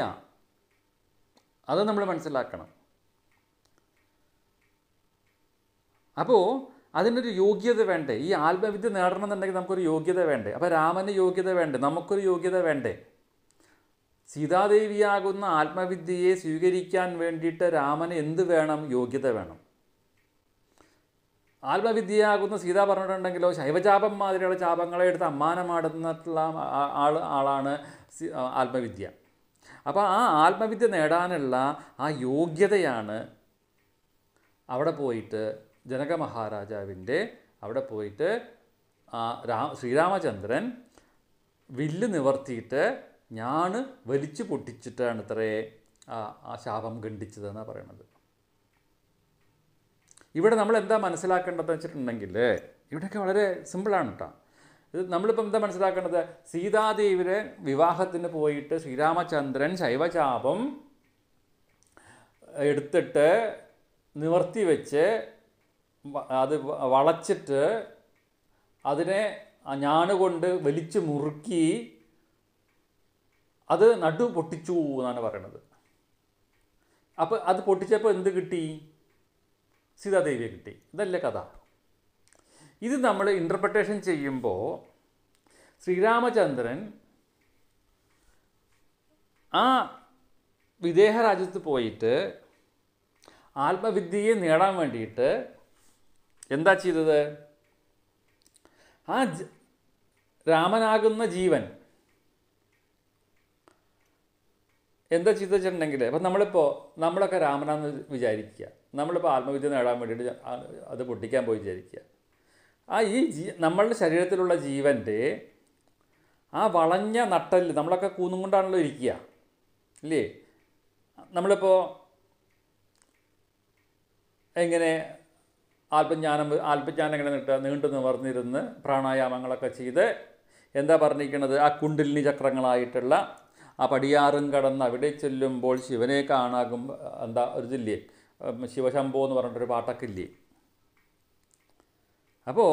അത് നമ്മൾ മനസ്സിലാക്കണം അപ്പോൾ അതിനൊരു യോഗ്യത വേണ്ടേ ഈ ആത്മവിദ്യ നേടണമെന്നുണ്ടെങ്കിൽ നമുക്കൊരു യോഗ്യത വേണ്ടേ അപ്പോൾ രാമന് യോഗ്യത വേണ്ടേ നമുക്കൊരു യോഗ്യത വേണ്ടേ സീതാദേവിയാകുന്ന ആത്മവിദ്യയെ സ്വീകരിക്കാൻ വേണ്ടിയിട്ട് രാമന് എന്ത് വേണം യോഗ്യത വേണം ആത്മവിദ്യയാകുന്ന സീത പറഞ്ഞിട്ടുണ്ടെങ്കിലോ ശൈവചാപം മാതിരിയുള്ള ചാപങ്ങളെ എടുത്ത് അമ്മാനമാടുന്നിട്ടുള്ള ആൾ ആളാണ് ആത്മവിദ്യ അപ്പോൾ ആ ആത്മവിദ്യ നേടാനുള്ള ആ യോഗ്യതയാണ് അവിടെ പോയിട്ട് ജനക മഹാരാജാവിൻ്റെ അവിടെ പോയിട്ട് രാ ശ്രീരാമചന്ദ്രൻ വില്ല് നിവർത്തിയിട്ട് ഞാൻ വലിച്ചു പൊട്ടിച്ചിട്ടാണ് ഇത്രേ ആ ശാപം ഖണ്ഡിച്ചതെന്നാണ് പറയണത് ഇവിടെ നമ്മൾ എന്താ മനസ്സിലാക്കേണ്ടതെന്ന് വെച്ചിട്ടുണ്ടെങ്കിൽ ഇവിടെയൊക്കെ വളരെ സിമ്പിളാണ് കേട്ടോ ഇത് നമ്മളിപ്പം എന്താ മനസ്സിലാക്കേണ്ടത് സീതാദേവിയുടെ വിവാഹത്തിന് പോയിട്ട് ശ്രീരാമചന്ദ്രൻ ശൈവചാപം എടുത്തിട്ട് നിവർത്തി വെച്ച് അത് വളച്ചിട്ട് അതിനെ ഞാനുകൊണ്ട് വലിച്ചു മുറുക്കി അത് നടു പൊട്ടിച്ചു എന്നാണ് പറയണത് അപ്പോൾ അത് പൊട്ടിച്ചപ്പോൾ എന്ത് കിട്ടി സീതാദേവിയെ കിട്ടി ഇതല്ലേ കഥ ഇത് നമ്മൾ ഇൻ്റർപ്രട്ടേഷൻ ചെയ്യുമ്പോൾ ശ്രീരാമചന്ദ്രൻ ആ വിദേഹ രാജ്യത്ത് പോയിട്ട് ആത്മവിദ്യയെ നേടാൻ വേണ്ടിയിട്ട് എന്താ ചെയ്തത് ആ രാമനാകുന്ന ജീവൻ എന്താ ചെയ്തു വെച്ചിട്ടുണ്ടെങ്കിൽ അപ്പം നമ്മളിപ്പോൾ നമ്മളൊക്കെ രാമനാന്ന് വിചാരിക്കുക നമ്മളിപ്പോൾ ആത്മവിദ്യ നേടാൻ വേണ്ടിയിട്ട് അത് പൊട്ടിക്കാൻ പോയി വിചാരിക്കുക ആ ഈ ജീ നമ്മളുടെ ശരീരത്തിലുള്ള ജീവൻ്റെ ആ വളഞ്ഞ നട്ടല് നമ്മളൊക്കെ കൂന്നും കൊണ്ടാണല്ലോ ഇരിക്കുക ഇല്ലേ നമ്മളിപ്പോൾ എങ്ങനെ ആൽപ്പജ്ഞാനം ആത്മജ്ഞാനം ഇങ്ങനെ നീട്ടുക നീണ്ടു നിവർന്നിരുന്ന് പ്രാണായാമങ്ങളൊക്കെ ചെയ്ത് എന്താ പറഞ്ഞിരിക്കുന്നത് ആ കുണ്ടിലിനി ചക്രങ്ങളായിട്ടുള്ള ആ പടിയാറും കടന്ന് അവിടെ ചെല്ലുമ്പോൾ ശിവനെ കാണാകും എന്താ ഒരു ഇതില്ലേ ശിവശംഭോ എന്ന് പറഞ്ഞിട്ടൊരു പാട്ടൊക്കെ ഇല്ലേ അപ്പോൾ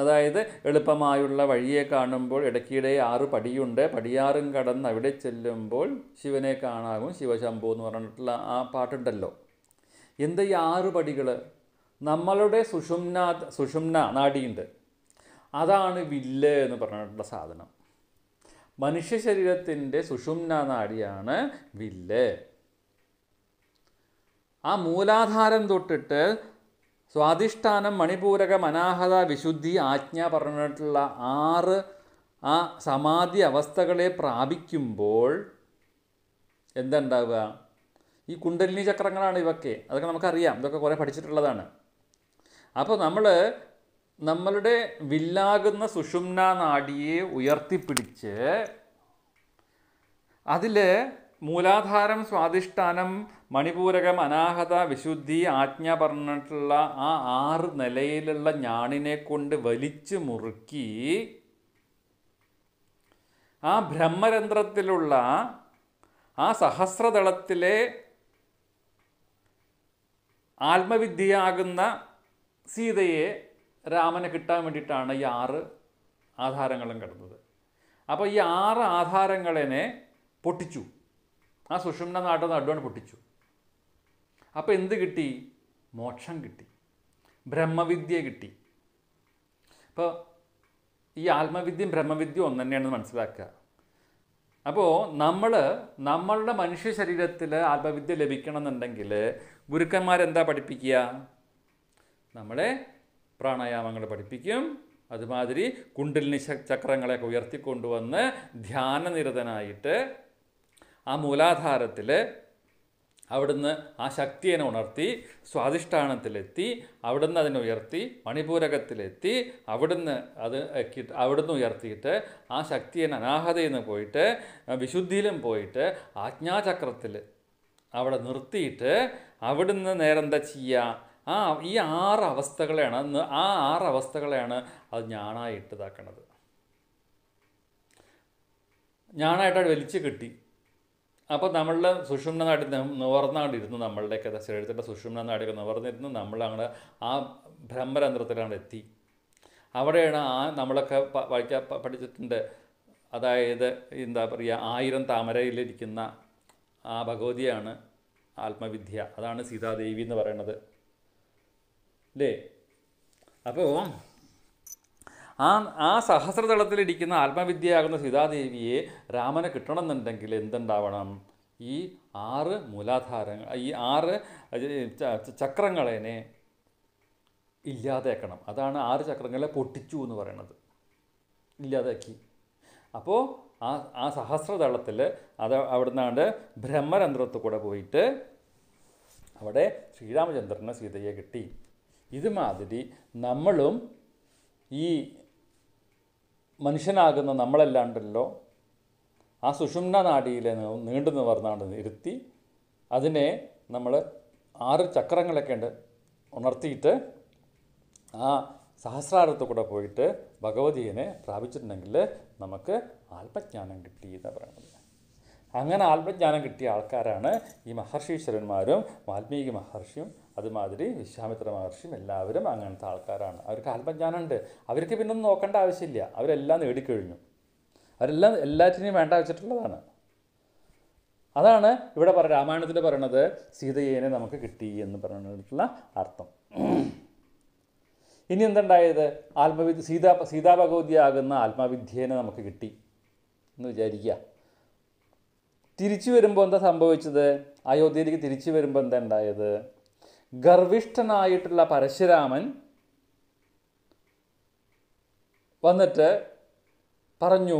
അതായത് എളുപ്പമായുള്ള വഴിയെ കാണുമ്പോൾ ഇടയ്ക്കിടെ ആറ് പടിയുണ്ട് പടിയാറും കടന്ന് അവിടെ ചെല്ലുമ്പോൾ ശിവനെ കാണാകും ശിവശംഭു എന്ന് പറഞ്ഞിട്ടുള്ള ആ പാട്ടുണ്ടല്ലോ എന്താ ഈ ആറ് പടികൾ നമ്മളുടെ സുഷുമ്ന സുഷുമ്ന നാടിയുണ്ട് അതാണ് വില്ല് എന്ന് പറഞ്ഞിട്ടുള്ള സാധനം മനുഷ്യ ശരീരത്തിൻ്റെ സുഷുമ്ന നാടിയാണ് വില്ല് ആ മൂലാധാരം തൊട്ടിട്ട് സ്വാധിഷ്ഠാനം മണിപൂരക മനാഹത വിശുദ്ധി ആജ്ഞ പറഞ്ഞിട്ടുള്ള ആറ് ആ സമാധി അവസ്ഥകളെ പ്രാപിക്കുമ്പോൾ എന്തുണ്ടാവുക ഈ കുണ്ടലിനി ചക്രങ്ങളാണ് ഇവക്കെ അതൊക്കെ നമുക്കറിയാം ഇതൊക്കെ കുറേ പഠിച്ചിട്ടുള്ളതാണ് അപ്പോൾ നമ്മൾ നമ്മളുടെ വില്ലാകുന്ന സുഷുമ്ന നാടിയെ ഉയർത്തിപ്പിടിച്ച് അതിൽ മൂലാധാരം സ്വാധിഷ്ഠാനം മണിപൂരകം അനാഹത വിശുദ്ധി ആജ്ഞ പറഞ്ഞിട്ടുള്ള ആ ആറ് നിലയിലുള്ള ഞാണിനെ കൊണ്ട് വലിച്ചു മുറുക്കി ആ ബ്രഹ്മരന്ധ്രത്തിലുള്ള ആ സഹസ്രതലത്തിലെ ആത്മവിദ്യയാകുന്ന സീതയെ രാമന് കിട്ടാൻ വേണ്ടിയിട്ടാണ് ഈ ആറ് ആധാരങ്ങളും കിടന്നത് അപ്പോൾ ഈ ആറ് ആധാരങ്ങളെ പൊട്ടിച്ചു ആ സുഷുമ്ന നാട്ടിൽ നിന്ന് പൊട്ടിച്ചു അപ്പോൾ എന്ത് കിട്ടി മോക്ഷം കിട്ടി ബ്രഹ്മവിദ്യ കിട്ടി അപ്പോൾ ഈ ആത്മവിദ്യയും ബ്രഹ്മവിദ്യയും ഒന്ന് തന്നെയാണെന്ന് മനസ്സിലാക്കുക അപ്പോൾ നമ്മൾ നമ്മളുടെ മനുഷ്യ ശരീരത്തിൽ ആത്മവിദ്യ ലഭിക്കണമെന്നുണ്ടെങ്കിൽ ഗുരുക്കന്മാരെന്താ പഠിപ്പിക്കുക നമ്മളെ പ്രാണായാമങ്ങൾ പഠിപ്പിക്കും അതുമാതിരി കുണ്ടലിനി ചക്രങ്ങളെയൊക്കെ ഉയർത്തിക്കൊണ്ടുവന്ന് ധ്യാനനിരതനായിട്ട് ആ മൂലാധാരത്തിൽ അവിടുന്ന് ആ ശക്തിയെ ഉണർത്തി സ്വാധിഷ്ഠാനത്തിലെത്തി അവിടുന്ന് അതിനെ ഉയർത്തി മണിപൂരകത്തിലെത്തി അവിടുന്ന് അത് അവിടുന്ന് ഉയർത്തിയിട്ട് ആ ശക്തിയെ അനാഹതയിൽ നിന്ന് പോയിട്ട് വിശുദ്ധിയിലും പോയിട്ട് ആജ്ഞാചക്രത്തിൽ അവിടെ നിർത്തിയിട്ട് അവിടുന്ന് നേരെന്താ ചെയ്യുക ആ ഈ ആറ് അവസ്ഥകളെയാണ് ആ ആറ് അവസ്ഥകളെയാണ് അത് ഞാനായി ഇട്ടതാക്കണത് ഞാനായിട്ടവിടെ വലിച്ചു കിട്ടി അപ്പോൾ നമ്മളുടെ സുഷുമ്ന നാടി നിവർന്നാണ്ടിരുന്നു നമ്മളുടെയൊക്കെ ശരീരത്തിൻ്റെ സുഷുമ്ന നാടിയൊക്കെ നിവർന്നിരുന്നു അങ്ങനെ ആ ഭ്രമരന്ധ്രത്തിലാണ് എത്തി അവിടെയാണ് ആ നമ്മളൊക്കെ വായിക്കാൻ പഠിച്ചിട്ടുണ്ട് അതായത് എന്താ പറയുക ആയിരം താമരയിലിരിക്കുന്ന ആ ഭഗവതിയാണ് ആത്മവിദ്യ അതാണ് സീതാദേവി എന്ന് പറയുന്നത് അല്ലേ അപ്പോൾ ആ ആ സഹസ്രതലത്തിലിരിക്കുന്ന ആത്മവിദ്യയാകുന്ന സീതാദേവിയെ രാമന് കിട്ടണമെന്നുണ്ടെങ്കിൽ എന്തുണ്ടാവണം ഈ ആറ് മൂലാധാരങ്ങൾ ഈ ആറ് ചക്രങ്ങളെനെ ഇല്ലാതാക്കണം അതാണ് ആറ് ചക്രങ്ങളെ പൊട്ടിച്ചു എന്ന് പറയണത് ഇല്ലാതാക്കി അപ്പോൾ ആ ആ സഹസ്രതളത്തിൽ അത് അവിടുന്നാണ്ട് ബ്രഹ്മരന്ധ്രത്തു കൂടെ പോയിട്ട് അവിടെ ശ്രീരാമചന്ദ്രന് സീതയെ കിട്ടി ഇതുമാതിരി നമ്മളും ഈ മനുഷ്യനാകുന്ന നമ്മളല്ലാണ്ടല്ലോ ആ സുഷുമ്ന നാടിയിലെ നീണ്ടു നിവർന്നാണ് ഇരുത്തി അതിനെ നമ്മൾ ആറ് ചക്രങ്ങളൊക്കെ ഉണ്ട് ഉണർത്തിയിട്ട് ആ സഹസ്രാരത്ത് കൂടെ പോയിട്ട് ഭഗവതിയെ പ്രാപിച്ചിട്ടുണ്ടെങ്കിൽ നമുക്ക് ആത്മജ്ഞാനം കിട്ടി എന്ന് പറയുന്നത് അങ്ങനെ ആത്മജ്ഞാനം കിട്ടിയ ആൾക്കാരാണ് ഈ മഹർഷീശ്വരന്മാരും വാൽമീകി മഹർഷിയും അതുമാതിരി വിശ്വാമിത്ര മഹർഷിയും എല്ലാവരും അങ്ങനത്തെ ആൾക്കാരാണ് അവർക്ക് ആത്മജ്ഞാനമുണ്ട് അവർക്ക് പിന്നെ ഒന്നും നോക്കേണ്ട ആവശ്യമില്ല അവരെല്ലാം നേടിക്കഴിഞ്ഞു അവരെല്ലാം എല്ലാറ്റിനെയും വേണ്ട വെച്ചിട്ടുള്ളതാണ് അതാണ് ഇവിടെ പറ രാമായണത്തിൽ പറയണത് സീതയേനെ നമുക്ക് കിട്ടി എന്ന് പറഞ്ഞിട്ടുള്ള അർത്ഥം ഇനി എന്തുണ്ടായത് ആത്മവിദ്യ സീതാ സീതാഭഗവതിയാകുന്ന ആത്മവിദ്യേനെ നമുക്ക് കിട്ടി എന്ന് വിചാരിക്കുക തിരിച്ചു വരുമ്പോൾ എന്താ സംഭവിച്ചത് അയോധ്യയിലേക്ക് തിരിച്ചു വരുമ്പോൾ എന്താ ഉണ്ടായത് ഗർവിഷ്ഠനായിട്ടുള്ള പരശുരാമൻ വന്നിട്ട് പറഞ്ഞു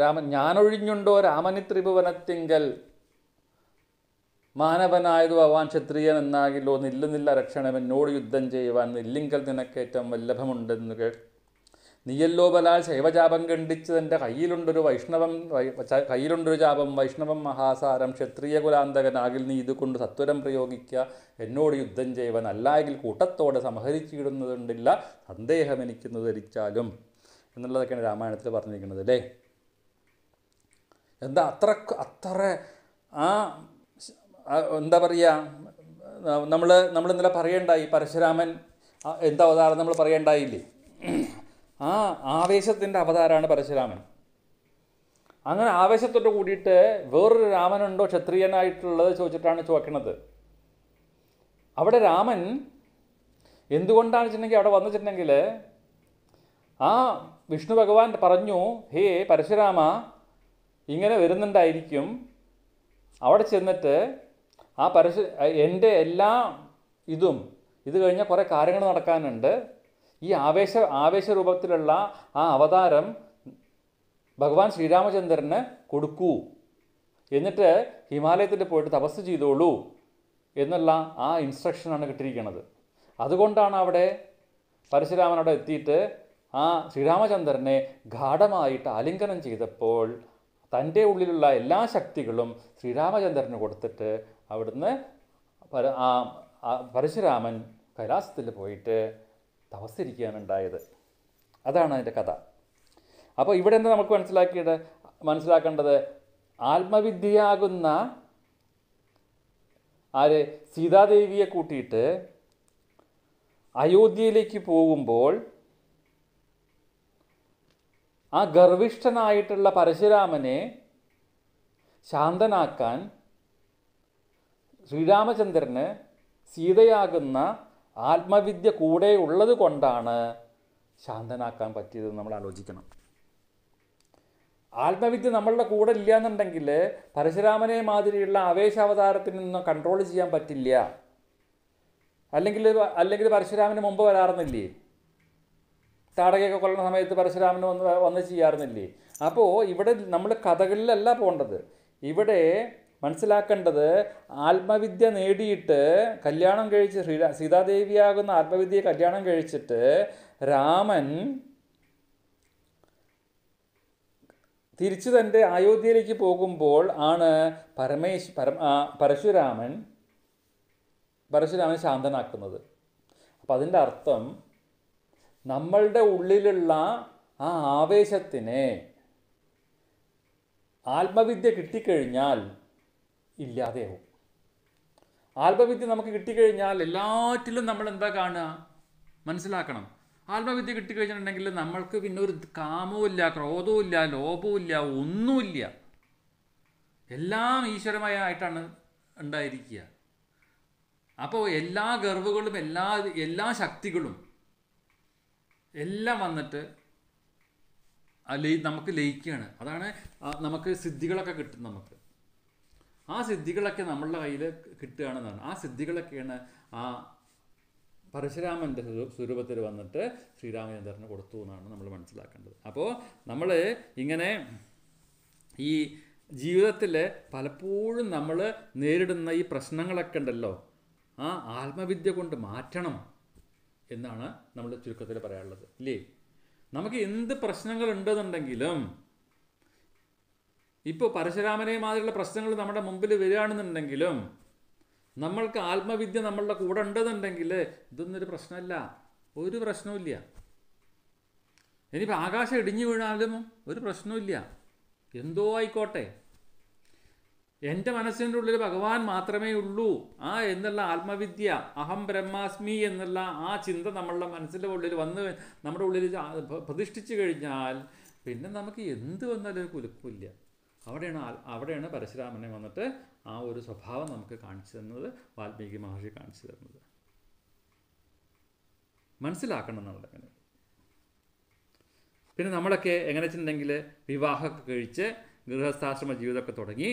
രാമൻ ഞാനൊഴിഞ്ഞുണ്ടോ രാമനി ത്രിഭുവനത്തിങ്കൽ മാനവനായതു ഭവാൻ ക്ഷത്രിയൻ എന്നാകില്ലോ നില്ലുന്നില്ല രക്ഷണം എന്നോട് യുദ്ധം ചെയ്യുവാൻ നില്ലിങ്കൽ നിനക്കേറ്റം വല്ലഭമുണ്ടെന്ന് കേട്ടു നീയല്ലോ ബലാൽ ശൈവജാപം ഖണ്ഡിച്ച് തൻ്റെ കയ്യിലുണ്ടൊരു വൈഷ്ണവം കയ്യിലുണ്ടൊരു ജാപം വൈഷ്ണവം മഹാസാരം ക്ഷത്രിയ കുലാന്തകനാകിൽ നീ ഇതുകൊണ്ട് സത്വരം പ്രയോഗിക്കുക എന്നോട് യുദ്ധം ചെയ്യവൻ അല്ലായെങ്കിൽ കൂട്ടത്തോടെ സംഹരിച്ചിടുന്നതുണ്ടില്ല സന്ദേഹം എനിക്കുന്നു ധരിച്ചാലും എന്നുള്ളതൊക്കെയാണ് രാമായണത്തിൽ പറഞ്ഞിരിക്കുന്നത് അല്ലേ എന്താ അത്ര അത്ര ആ എന്താ പറയുക നമ്മൾ നമ്മൾ ഇന്നലെ പറയേണ്ടായി പരശുരാമൻ എന്താ അവതാരം നമ്മൾ പറയേണ്ടായില്ലേ ആ ആവേശത്തിൻ്റെ അവതാരമാണ് പരശുരാമൻ അങ്ങനെ ആവേശത്തോട് കൂടിയിട്ട് വേറൊരു രാമനുണ്ടോ ക്ഷത്രിയനായിട്ടുള്ളത് ചോദിച്ചിട്ടാണ് ചോദിക്കുന്നത് അവിടെ രാമൻ എന്തുകൊണ്ടാണ് വെച്ചിട്ടുണ്ടെങ്കിൽ അവിടെ വന്നിട്ടുണ്ടെങ്കിൽ ആ വിഷ്ണു ഭഗവാൻ പറഞ്ഞു ഹേ പരശുരാമ ഇങ്ങനെ വരുന്നുണ്ടായിരിക്കും അവിടെ ചെന്നിട്ട് ആ പരശു എൻ്റെ എല്ലാ ഇതും ഇത് കഴിഞ്ഞാൽ കുറേ കാര്യങ്ങൾ നടക്കാനുണ്ട് ഈ ആവേശ ആവേശരൂപത്തിലുള്ള ആ അവതാരം ഭഗവാൻ ശ്രീരാമചന്ദ്രന് കൊടുക്കൂ എന്നിട്ട് ഹിമാലയത്തിൽ പോയിട്ട് തപസ് ചെയ്തോളൂ എന്നുള്ള ആ ഇൻസ്ട്രക്ഷനാണ് കിട്ടിയിരിക്കുന്നത് അതുകൊണ്ടാണ് അവിടെ പരശുരാമൻ അവിടെ എത്തിയിട്ട് ആ ശ്രീരാമചന്ദ്രനെ ഗാഠമായിട്ട് ആലിംഗനം ചെയ്തപ്പോൾ തൻ്റെ ഉള്ളിലുള്ള എല്ലാ ശക്തികളും ശ്രീരാമചന്ദ്രന് കൊടുത്തിട്ട് അവിടുന്ന് പര ആ പരശുരാമൻ കൈലാസത്തിൽ പോയിട്ട് തപസ്സിരിക്കുകയാണുണ്ടായത് അതാണ് അതിൻ്റെ കഥ അപ്പോൾ ഇവിടെ എന്താ നമുക്ക് മനസ്സിലാക്കിയത് മനസ്സിലാക്കേണ്ടത് ആത്മവിദ്യയാകുന്ന ആര് സീതാദേവിയെ കൂട്ടിയിട്ട് അയോധ്യയിലേക്ക് പോകുമ്പോൾ ആ ഗർവിഷ്ഠനായിട്ടുള്ള പരശുരാമനെ ശാന്തനാക്കാൻ ശ്രീരാമചന്ദ്രന് സീതയാകുന്ന ആത്മവിദ്യ കൂടെ ഉള്ളത് കൊണ്ടാണ് ശാന്തനാക്കാൻ പറ്റിയതെന്ന് നമ്മൾ ആലോചിക്കണം ആത്മവിദ്യ നമ്മളുടെ കൂടെ ഇല്ല എന്നുണ്ടെങ്കിൽ പരശുരാമനെ മാതിരിയുള്ള ആവേശാവതാരത്തിൽ നിന്ന് കൺട്രോൾ ചെയ്യാൻ പറ്റില്ല അല്ലെങ്കിൽ അല്ലെങ്കിൽ പരശുരാമന് മുമ്പ് വരാറുന്നില്ലേ താടകയൊക്കെ കൊല്ലുന്ന സമയത്ത് പരശുരാമന് വന്ന് വന്ന് ചെയ്യാറുന്നില്ലേ അപ്പോൾ ഇവിടെ നമ്മൾ കഥകളിലല്ല പോകേണ്ടത് ഇവിടെ മനസ്സിലാക്കേണ്ടത് ആത്മവിദ്യ നേടിയിട്ട് കല്യാണം കഴിച്ച് ശ്രീരാ സീതാദേവിയാകുന്ന ആത്മവിദ്യയെ കല്യാണം കഴിച്ചിട്ട് രാമൻ തിരിച്ചു തൻ്റെ അയോധ്യയിലേക്ക് പോകുമ്പോൾ ആണ് പരമേശ് പരശുരാമൻ പരശുരാമൻ ശാന്തനാക്കുന്നത് അപ്പം അതിൻ്റെ അർത്ഥം നമ്മളുടെ ഉള്ളിലുള്ള ആ ആവേശത്തിനെ ആത്മവിദ്യ കിട്ടിക്കഴിഞ്ഞാൽ ഇല്ലാതെയാവും ആത്മവിദ്യ നമുക്ക് കിട്ടിക്കഴിഞ്ഞാൽ എല്ലാറ്റിലും നമ്മൾ എന്താ കാണുക മനസ്സിലാക്കണം ആത്മവിദ്യ കിട്ടിക്കഴിഞ്ഞിട്ടുണ്ടെങ്കിൽ നമ്മൾക്ക് പിന്നെ ഒരു കാമവും ഇല്ല ക്രോധവും ഇല്ല ലോഭവും ഇല്ല ഒന്നുമില്ല എല്ലാം ഈശ്വരമായ ആയിട്ടാണ് ഉണ്ടായിരിക്കുക അപ്പോൾ എല്ലാ ഗർവുകളും എല്ലാ എല്ലാ ശക്തികളും എല്ലാം വന്നിട്ട് നമുക്ക് ലയിക്കുകയാണ് അതാണ് നമുക്ക് സിദ്ധികളൊക്കെ കിട്ടും നമുക്ക് ആ സിദ്ധികളൊക്കെ നമ്മളുടെ കയ്യിൽ കിട്ടുകയാണെന്നാണ് ആ സിദ്ധികളൊക്കെയാണ് ആ പരശുരാമൻ്റെ സ്വരൂപത്തിൽ വന്നിട്ട് ശ്രീരാമചന്ദ്രന് കൊടുത്തു എന്നാണ് നമ്മൾ മനസ്സിലാക്കേണ്ടത് അപ്പോൾ നമ്മൾ ഇങ്ങനെ ഈ ജീവിതത്തിൽ പലപ്പോഴും നമ്മൾ നേരിടുന്ന ഈ പ്രശ്നങ്ങളൊക്കെ ഉണ്ടല്ലോ ആ ആത്മവിദ്യ കൊണ്ട് മാറ്റണം എന്നാണ് നമ്മൾ ചുരുക്കത്തിൽ പറയാനുള്ളത് ഇല്ലേ നമുക്ക് എന്ത് പ്രശ്നങ്ങളുണ്ടെന്നുണ്ടെങ്കിലും ഇപ്പോൾ പരശുരാമനെ മാതിരിയുള്ള പ്രശ്നങ്ങൾ നമ്മുടെ മുമ്പിൽ വരികയാണെന്നുണ്ടെങ്കിലും നമ്മൾക്ക് ആത്മവിദ്യ നമ്മളുടെ കൂടെ ഉണ്ടെന്നുണ്ടെങ്കിൽ ഒരു പ്രശ്നമല്ല ഒരു പ്രശ്നവുമില്ല ഇനിയിപ്പോൾ ആകാശം ഇടിഞ്ഞു വീണാലും ഒരു പ്രശ്നവുമില്ല എന്തോ ആയിക്കോട്ടെ എൻ്റെ മനസ്സിൻ്റെ ഉള്ളിൽ ഭഗവാൻ മാത്രമേ ഉള്ളൂ ആ എന്നുള്ള ആത്മവിദ്യ അഹം ബ്രഹ്മാസ്മി എന്നുള്ള ആ ചിന്ത നമ്മളുടെ മനസ്സിൻ്റെ ഉള്ളിൽ വന്ന് നമ്മുടെ ഉള്ളിൽ പ്രതിഷ്ഠിച്ചു കഴിഞ്ഞാൽ പിന്നെ നമുക്ക് എന്ത് വന്നാലും ഒരു കുലുക്കില്ല അവിടെയാണ് അവിടെയാണ് പരശുരാമനെ വന്നിട്ട് ആ ഒരു സ്വഭാവം നമുക്ക് കാണിച്ചു തന്നത് വാൽമീകി മഹർഷി കാണിച്ചു തരുന്നത് മനസ്സിലാക്കണം നമ്മുടെ അങ്ങനെ പിന്നെ നമ്മളൊക്കെ എങ്ങനെ വെച്ചിട്ടുണ്ടെങ്കിൽ വിവാഹമൊക്കെ കഴിച്ച് ഗൃഹസ്ഥാശ്രമ ജീവിതമൊക്കെ തുടങ്ങി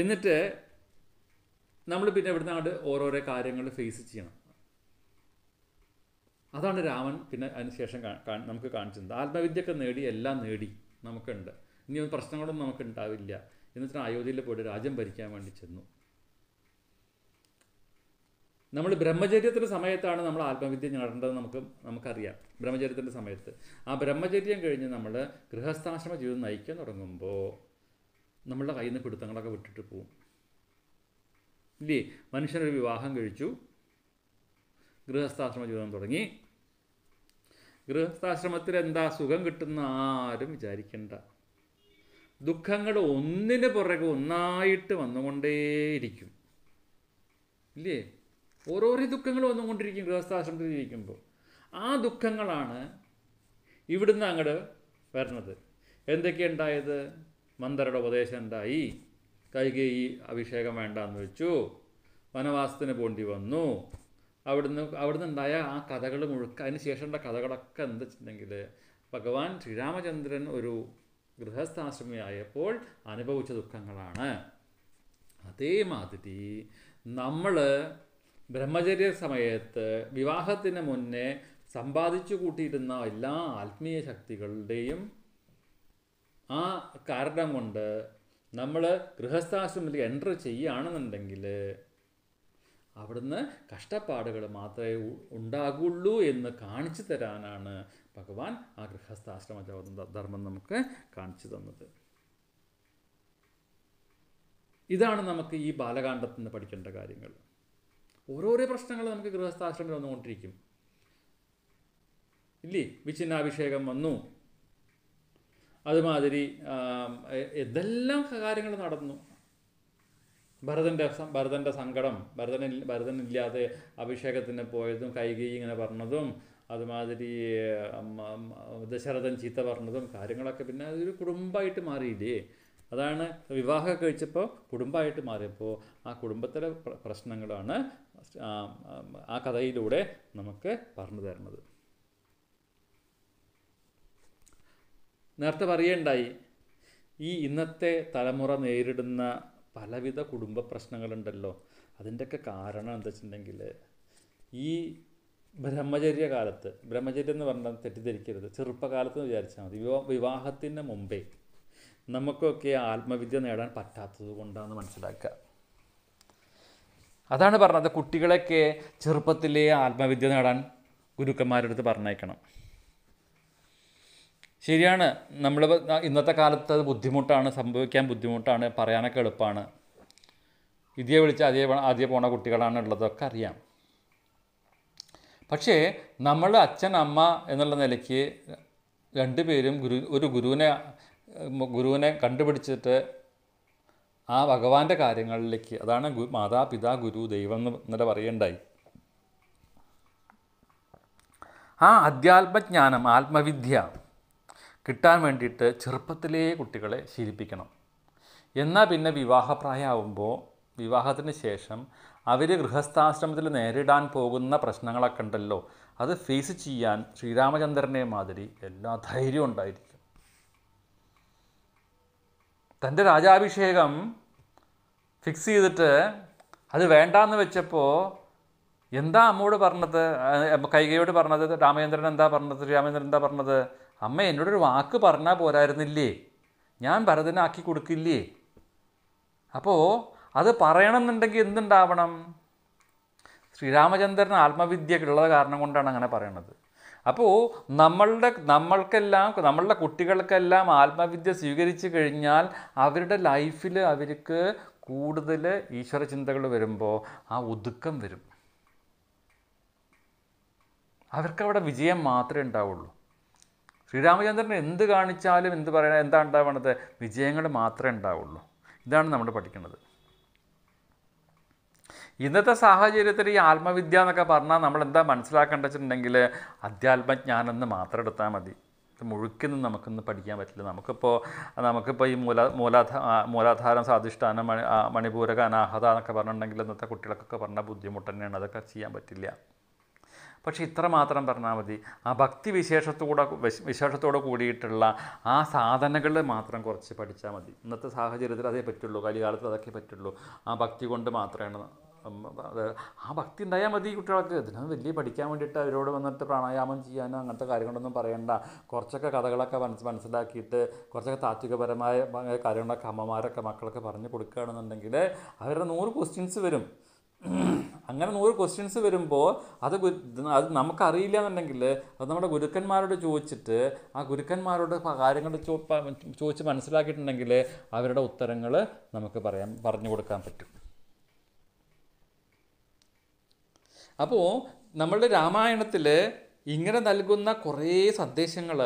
എന്നിട്ട് നമ്മൾ പിന്നെ ഇവിടുന്ന് അങ്ങോട്ട് ഓരോരോ കാര്യങ്ങൾ ഫേസ് ചെയ്യണം അതാണ് രാമൻ പിന്നെ അതിനുശേഷം നമുക്ക് കാണിച്ചത് ആത്മവിദ്യയൊക്കെ നേടി എല്ലാം നേടി നമുക്കുണ്ട് ഇനി ഒരു പ്രശ്നങ്ങളൊന്നും ഉണ്ടാവില്ല എന്നിട്ട് അയോധ്യയിൽ പോയിട്ട് രാജ്യം ഭരിക്കാൻ വേണ്ടി ചെന്നു നമ്മൾ ബ്രഹ്മചര്യത്തിൻ്റെ സമയത്താണ് നമ്മൾ ആത്മവിദ്യ നേടേണ്ടത് നമുക്ക് നമുക്കറിയാം ബ്രഹ്മചര്യത്തിൻ്റെ സമയത്ത് ആ ബ്രഹ്മചര്യം കഴിഞ്ഞ് നമ്മൾ ഗൃഹസ്ഥാശ്രമ ജീവിതം നയിക്കാൻ തുടങ്ങുമ്പോൾ നമ്മളുടെ കയ്യിൽ നിന്ന് പിടുത്തങ്ങളൊക്കെ വിട്ടിട്ട് പോവും ഇല്ലേ മനുഷ്യനൊരു വിവാഹം കഴിച്ചു ഗൃഹസ്ഥാശ്രമ ജീവിതം തുടങ്ങി ഗൃഹസ്ഥാശ്രമത്തിൽ എന്താ സുഖം കിട്ടുന്ന ആരും വിചാരിക്കണ്ട ദുഃഖങ്ങൾ ഒന്നിന് പുറകെ ഒന്നായിട്ട് വന്നുകൊണ്ടേയിരിക്കും ഇല്ലേ ഓരോരോ ദുഃഖങ്ങൾ വന്നുകൊണ്ടിരിക്കും ഗൃഹസ്ഥാശ്രമത്തിൽ ഇരിക്കുമ്പോൾ ആ ദുഃഖങ്ങളാണ് ഇവിടുന്ന് അങ്ങോട്ട് വരണത് എന്തൊക്കെയുണ്ടായത് മന്ദരുടെ ഉപദേശം ഉണ്ടായി കൈകേയി അഭിഷേകം വേണ്ടെന്ന് വെച്ചു വനവാസത്തിന് പോണ്ടി വന്നു അവിടുന്ന് അവിടുന്ന് ഉണ്ടായ ആ കഥകൾ മുഴുക്ക അതിന് ശേഷമുള്ള കഥകളൊക്കെ എന്താ വെച്ചിട്ടുണ്ടെങ്കിൽ ഭഗവാൻ ശ്രീരാമചന്ദ്രൻ ഒരു ഗൃഹസ്ഥാശ്രമിയായപ്പോൾ അനുഭവിച്ച ദുഃഖങ്ങളാണ് അതേമാതിരി നമ്മൾ ബ്രഹ്മചര്യ സമയത്ത് വിവാഹത്തിന് മുന്നേ സമ്പാദിച്ചു കൂട്ടിയിരുന്ന എല്ലാ ആത്മീയ ശക്തികളുടെയും ആ കാരണം കൊണ്ട് നമ്മൾ ഗൃഹസ്ഥാശ്രമത്തിൽ എൻ്റർ ചെയ്യുകയാണെന്നുണ്ടെങ്കിൽ അവിടുന്ന് കഷ്ടപ്പാടുകൾ മാത്രമേ ഉണ്ടാകുള്ളൂ എന്ന് കാണിച്ചു തരാനാണ് ഭഗവാൻ ആ ഗൃഹസ്ഥാശ്രമ ധർമ്മം നമുക്ക് കാണിച്ചു തന്നത് ഇതാണ് നമുക്ക് ഈ ബാലകാന്ഡത്തിൽ നിന്ന് പഠിക്കേണ്ട കാര്യങ്ങൾ ഓരോരോ പ്രശ്നങ്ങൾ നമുക്ക് ഗൃഹസ്ഥാശ്രമം വന്നുകൊണ്ടിരിക്കും ഇല്ലേ വിച്ഛിന്നാഭിഷേകം വന്നു അതുമാതിരി എന്തെല്ലാം കാര്യങ്ങൾ നടന്നു ഭരതൻ്റെ ഭരതൻ്റെ സങ്കടം ഭരതൻ ഇല്ലാതെ അഭിഷേകത്തിന് പോയതും കൈകി ഇങ്ങനെ പറഞ്ഞതും അതുമാതിരി ദശരഥൻ ചീത്ത പറഞ്ഞതും കാര്യങ്ങളൊക്കെ പിന്നെ അതൊരു കുടുംബമായിട്ട് മാറിയില്ലേ അതാണ് വിവാഹം കഴിച്ചപ്പോൾ കുടുംബമായിട്ട് മാറിയപ്പോൾ ആ കുടുംബത്തിലെ പ്രശ്നങ്ങളാണ് ആ കഥയിലൂടെ നമുക്ക് പറഞ്ഞു തരുന്നത് നേരത്തെ പറയേണ്ടായി ഈ ഇന്നത്തെ തലമുറ നേരിടുന്ന പലവിധ കുടുംബ പ്രശ്നങ്ങളുണ്ടല്ലോ അതിൻ്റെയൊക്കെ കാരണം എന്താ വെച്ചിട്ടുണ്ടെങ്കിൽ ഈ ബ്രഹ്മചര്യ കാലത്ത് ബ്രഹ്മചര്യം എന്ന് പറഞ്ഞാൽ തെറ്റിദ്ധരിക്കരുത് ചെറുപ്പകാലത്ത് വിചാരിച്ചാൽ മതി വിവാ വിവാഹത്തിന് മുമ്പേ നമുക്കൊക്കെ ആത്മവിദ്യ നേടാൻ പറ്റാത്തത് കൊണ്ടാണ് മനസ്സിലാക്കുക അതാണ് പറഞ്ഞത് കുട്ടികളൊക്കെ ചെറുപ്പത്തിലെ ആത്മവിദ്യ നേടാൻ ഗുരുക്കന്മാരുടെ അടുത്ത് പറഞ്ഞേക്കണം ശരിയാണ് നമ്മൾ ഇന്നത്തെ കാലത്ത് അത് ബുദ്ധിമുട്ടാണ് സംഭവിക്കാൻ ബുദ്ധിമുട്ടാണ് പറയാനൊക്കെ എളുപ്പമാണ് ഇതേ വിളിച്ച് അതേ ആദ്യം പോണ കുട്ടികളാണ് ഉള്ളതൊക്കെ അറിയാം പക്ഷേ നമ്മൾ അച്ഛൻ അമ്മ എന്നുള്ള നിലയ്ക്ക് രണ്ടുപേരും ഗുരു ഒരു ഗുരുവിനെ ഗുരുവിനെ കണ്ടുപിടിച്ചിട്ട് ആ ഭഗവാന്റെ കാര്യങ്ങളിലേക്ക് അതാണ് ഗു മാതാപിതാ ഗുരു ദൈവം എന്ന് ഇന്നലെ പറയണ്ടായി ആ അധ്യാത്മജ്ഞാനം ആത്മവിദ്യ കിട്ടാൻ വേണ്ടിയിട്ട് ചെറുപ്പത്തിലേ കുട്ടികളെ ശീലിപ്പിക്കണം എന്നാൽ പിന്നെ വിവാഹപ്രായമാവുമ്പോൾ വിവാഹത്തിന് ശേഷം അവർ ഗൃഹസ്ഥാശ്രമത്തിൽ നേരിടാൻ പോകുന്ന പ്രശ്നങ്ങളൊക്കെ ഉണ്ടല്ലോ അത് ഫേസ് ചെയ്യാൻ ശ്രീരാമചന്ദ്രനെ മാതിരി എല്ലാ ധൈര്യവും ഉണ്ടായിരിക്കും തൻ്റെ രാജാഭിഷേകം ഫിക്സ് ചെയ്തിട്ട് അത് വേണ്ടാന്ന് വെച്ചപ്പോൾ എന്താ അമ്മോട് പറഞ്ഞത് കൈകയോട് പറഞ്ഞത് രാമചന്ദ്രൻ എന്താ പറഞ്ഞത് ശ്രീരാമചന്ദ്രൻ എന്താ പറഞ്ഞത് അമ്മ എന്നോടൊരു വാക്ക് പറഞ്ഞാൽ പോരായിരുന്നില്ലേ ഞാൻ ഭരതനാക്കി കൊടുക്കില്ലേ അപ്പോൾ അത് പറയണമെന്നുണ്ടെങ്കിൽ എന്തുണ്ടാവണം ശ്രീരാമചന്ദ്രൻ ആത്മവിദ്യക്കുള്ളത് കാരണം കൊണ്ടാണ് അങ്ങനെ പറയണത് അപ്പോൾ നമ്മളുടെ നമ്മൾക്കെല്ലാം നമ്മളുടെ കുട്ടികൾക്കെല്ലാം ആത്മവിദ്യ സ്വീകരിച്ചു കഴിഞ്ഞാൽ അവരുടെ ലൈഫിൽ അവർക്ക് കൂടുതൽ ഈശ്വര ചിന്തകൾ വരുമ്പോൾ ആ ഒതുക്കം വരും അവർക്കവിടെ വിജയം മാത്രമേ ഉണ്ടാവുള്ളൂ ശ്രീരാമചന്ദ്രൻ എന്ത് കാണിച്ചാലും എന്ത് പറയണ എന്താ ഉണ്ടാവണത് വിജയങ്ങൾ മാത്രമേ ഉണ്ടാവുള്ളൂ ഇതാണ് നമ്മൾ പഠിക്കുന്നത് ഇന്നത്തെ സാഹചര്യത്തിൽ ഈ ആത്മവിദ്യ എന്നൊക്കെ പറഞ്ഞാൽ നമ്മൾ എന്താ മനസ്സിലാക്കേണ്ട വെച്ചിട്ടുണ്ടെങ്കിൽ അധ്യാത്മജ്ഞാനം എന്ന് മാത്രം എടുത്താൽ മതി മുഴുക്കൊന്നും നമുക്കൊന്നും പഠിക്കാൻ പറ്റില്ല നമുക്കിപ്പോൾ നമുക്കിപ്പോൾ ഈ മൂല മൂലാധാ മൂലാധാരം സ്വാധിഷ്ഠാനം മണി മണിപൂരക അനാഹത എന്നൊക്കെ പറഞ്ഞിട്ടുണ്ടെങ്കിൽ ഇന്നത്തെ കുട്ടികൾക്കൊക്കെ പറഞ്ഞാൽ ബുദ്ധിമുട്ട് തന്നെയാണ് അതൊക്കെ ചെയ്യാൻ പറ്റില്ല പക്ഷേ ഇത്രമാത്രം പറഞ്ഞാൽ മതി ആ ഭക്തി വിശേഷത്തോടെ വിശേഷത്തോടെ കൂടിയിട്ടുള്ള ആ സാധനകൾ മാത്രം കുറച്ച് പഠിച്ചാൽ മതി ഇന്നത്തെ സാഹചര്യത്തിൽ അതേ പറ്റുള്ളൂ കലികാലത്ത് അതൊക്കെ പറ്റുള്ളൂ ആ ഭക്തി കൊണ്ട് മാത്രമാണ് ആ ഭക്തി ഉണ്ടായാൽ മതി കുട്ടികൾക്ക് ഇതിനൊന്നും വലിയ പഠിക്കാൻ വേണ്ടിയിട്ട് അവരോട് വന്നിട്ട് പ്രാണായാമം ചെയ്യാനോ അങ്ങനത്തെ കാര്യങ്ങളൊന്നും പറയണ്ട കുറച്ചൊക്കെ കഥകളൊക്കെ മനസ്സ് മനസ്സിലാക്കിയിട്ട് കുറച്ചൊക്കെ താത്വികപരമായ കാര്യങ്ങളൊക്കെ അമ്മമാരൊക്കെ മക്കളൊക്കെ പറഞ്ഞു കൊടുക്കുകയാണെന്നുണ്ടെങ്കിൽ അവരുടെ നൂറ് ക്വസ്റ്റ്യൻസ് വരും അങ്ങനെ നൂറ് ക്വസ്റ്റ്യൻസ് വരുമ്പോൾ അത് അത് നമുക്കറിയില്ല എന്നുണ്ടെങ്കിൽ അത് നമ്മുടെ ഗുരുക്കന്മാരോട് ചോദിച്ചിട്ട് ആ ഗുരുക്കന്മാരോട് കാര്യങ്ങൾ ചോദിച്ച് മനസ്സിലാക്കിയിട്ടുണ്ടെങ്കിൽ അവരുടെ ഉത്തരങ്ങൾ നമുക്ക് പറയാൻ പറഞ്ഞു കൊടുക്കാൻ പറ്റും അപ്പോൾ നമ്മളുടെ രാമായണത്തിൽ ഇങ്ങനെ നൽകുന്ന കുറേ സന്ദേശങ്ങൾ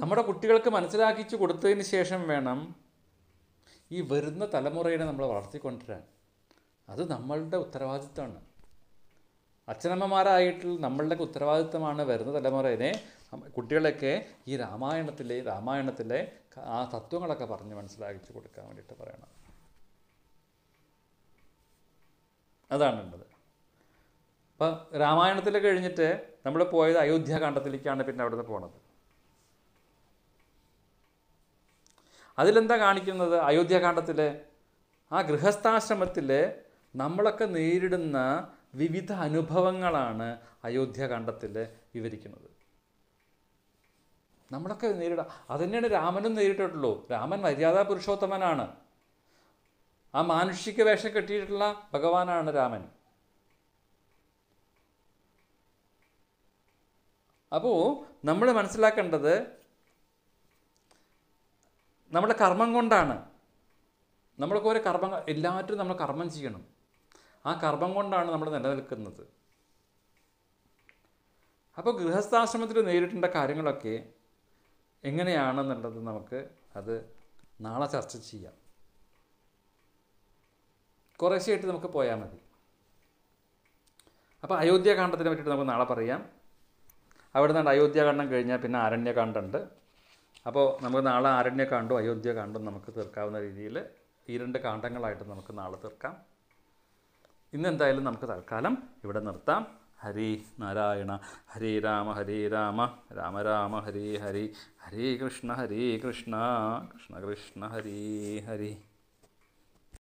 നമ്മുടെ കുട്ടികൾക്ക് മനസ്സിലാക്കിച്ച് കൊടുത്തതിന് ശേഷം വേണം ഈ വരുന്ന തലമുറയെ നമ്മൾ വളർത്തിക്കൊണ്ടിരാൻ അത് നമ്മളുടെ ഉത്തരവാദിത്തമാണ് അച്ഛനമ്മമാരായിട്ട് നമ്മളുടെയൊക്കെ ഉത്തരവാദിത്തമാണ് വരുന്ന തലമുറയിനെ കുട്ടികളൊക്കെ ഈ രാമായണത്തിലെ രാമായണത്തിലെ ആ തത്വങ്ങളൊക്കെ പറഞ്ഞ് മനസ്സിലാക്കിച്ചു കൊടുക്കാൻ വേണ്ടിയിട്ട് പറയണം അതാണുള്ളത് അപ്പോൾ രാമായണത്തിൽ കഴിഞ്ഞിട്ട് നമ്മൾ പോയത് അയോധ്യാകാന്ഡത്തിലേക്കാണ് പിന്നെ അവിടുന്ന് പോണത് അതിലെന്താ കാണിക്കുന്നത് അയോധ്യാകാന്ഡത്തിലെ ആ ഗൃഹസ്ഥാശ്രമത്തിലെ നമ്മളൊക്കെ നേരിടുന്ന വിവിധ അനുഭവങ്ങളാണ് അയോധ്യകാണ്ഡത്തിൽ വിവരിക്കുന്നത് നമ്മളൊക്കെ നേരിടാം അതുതന്നെയാണ് രാമനും നേരിട്ടിട്ടുള്ളൂ രാമൻ മര്യാദാ പുരുഷോത്തമനാണ് ആ മാനുഷിക വേഷം കെട്ടിയിട്ടുള്ള ഭഗവാനാണ് രാമൻ അപ്പോൾ നമ്മൾ മനസ്സിലാക്കേണ്ടത് നമ്മുടെ കർമ്മം കൊണ്ടാണ് നമ്മളൊക്കെ ഓരോ കർമ്മം എല്ലാറ്റും നമ്മൾ കർമ്മം ചെയ്യണം ആ കർമ്മം കൊണ്ടാണ് നമ്മൾ നിലനിൽക്കുന്നത് അപ്പോൾ ഗൃഹസ്ഥാശ്രമത്തിൽ നേരിട്ടേണ്ട കാര്യങ്ങളൊക്കെ എങ്ങനെയാണെന്നുള്ളത് നമുക്ക് അത് നാളെ ചർച്ച ചെയ്യാം കുറേശ്ശെയായിട്ട് നമുക്ക് പോയാൽ മതി അപ്പോൾ അയോധ്യകാന്ഡത്തിനെ പറ്റിയിട്ട് നമുക്ക് നാളെ പറയാം അവിടെ നിന്ന് അയോധ്യകാന്ഡം കഴിഞ്ഞാൽ പിന്നെ ആരണ്യകാന്ഡുണ്ട് അപ്പോൾ നമുക്ക് നാളെ ആരണ്യകാന്ഡും അയോധ്യകാന്ഡും നമുക്ക് തീർക്കാവുന്ന രീതിയിൽ ഈ രണ്ട് കാന്ഡങ്ങളായിട്ട് നമുക്ക് നാളെ തീർക്കാം ഇന്നെന്തായാലും നമുക്ക് തൽക്കാലം ഇവിടെ നിർത്താം ഹരി നാരായണ ഹരി രാമ ഹരി രാമ രാമ രാമ ഹരി ഹരി ഹരി കൃഷ്ണ ഹരി കൃഷ്ണ കൃഷ്ണ കൃഷ്ണ ഹരി ഹരി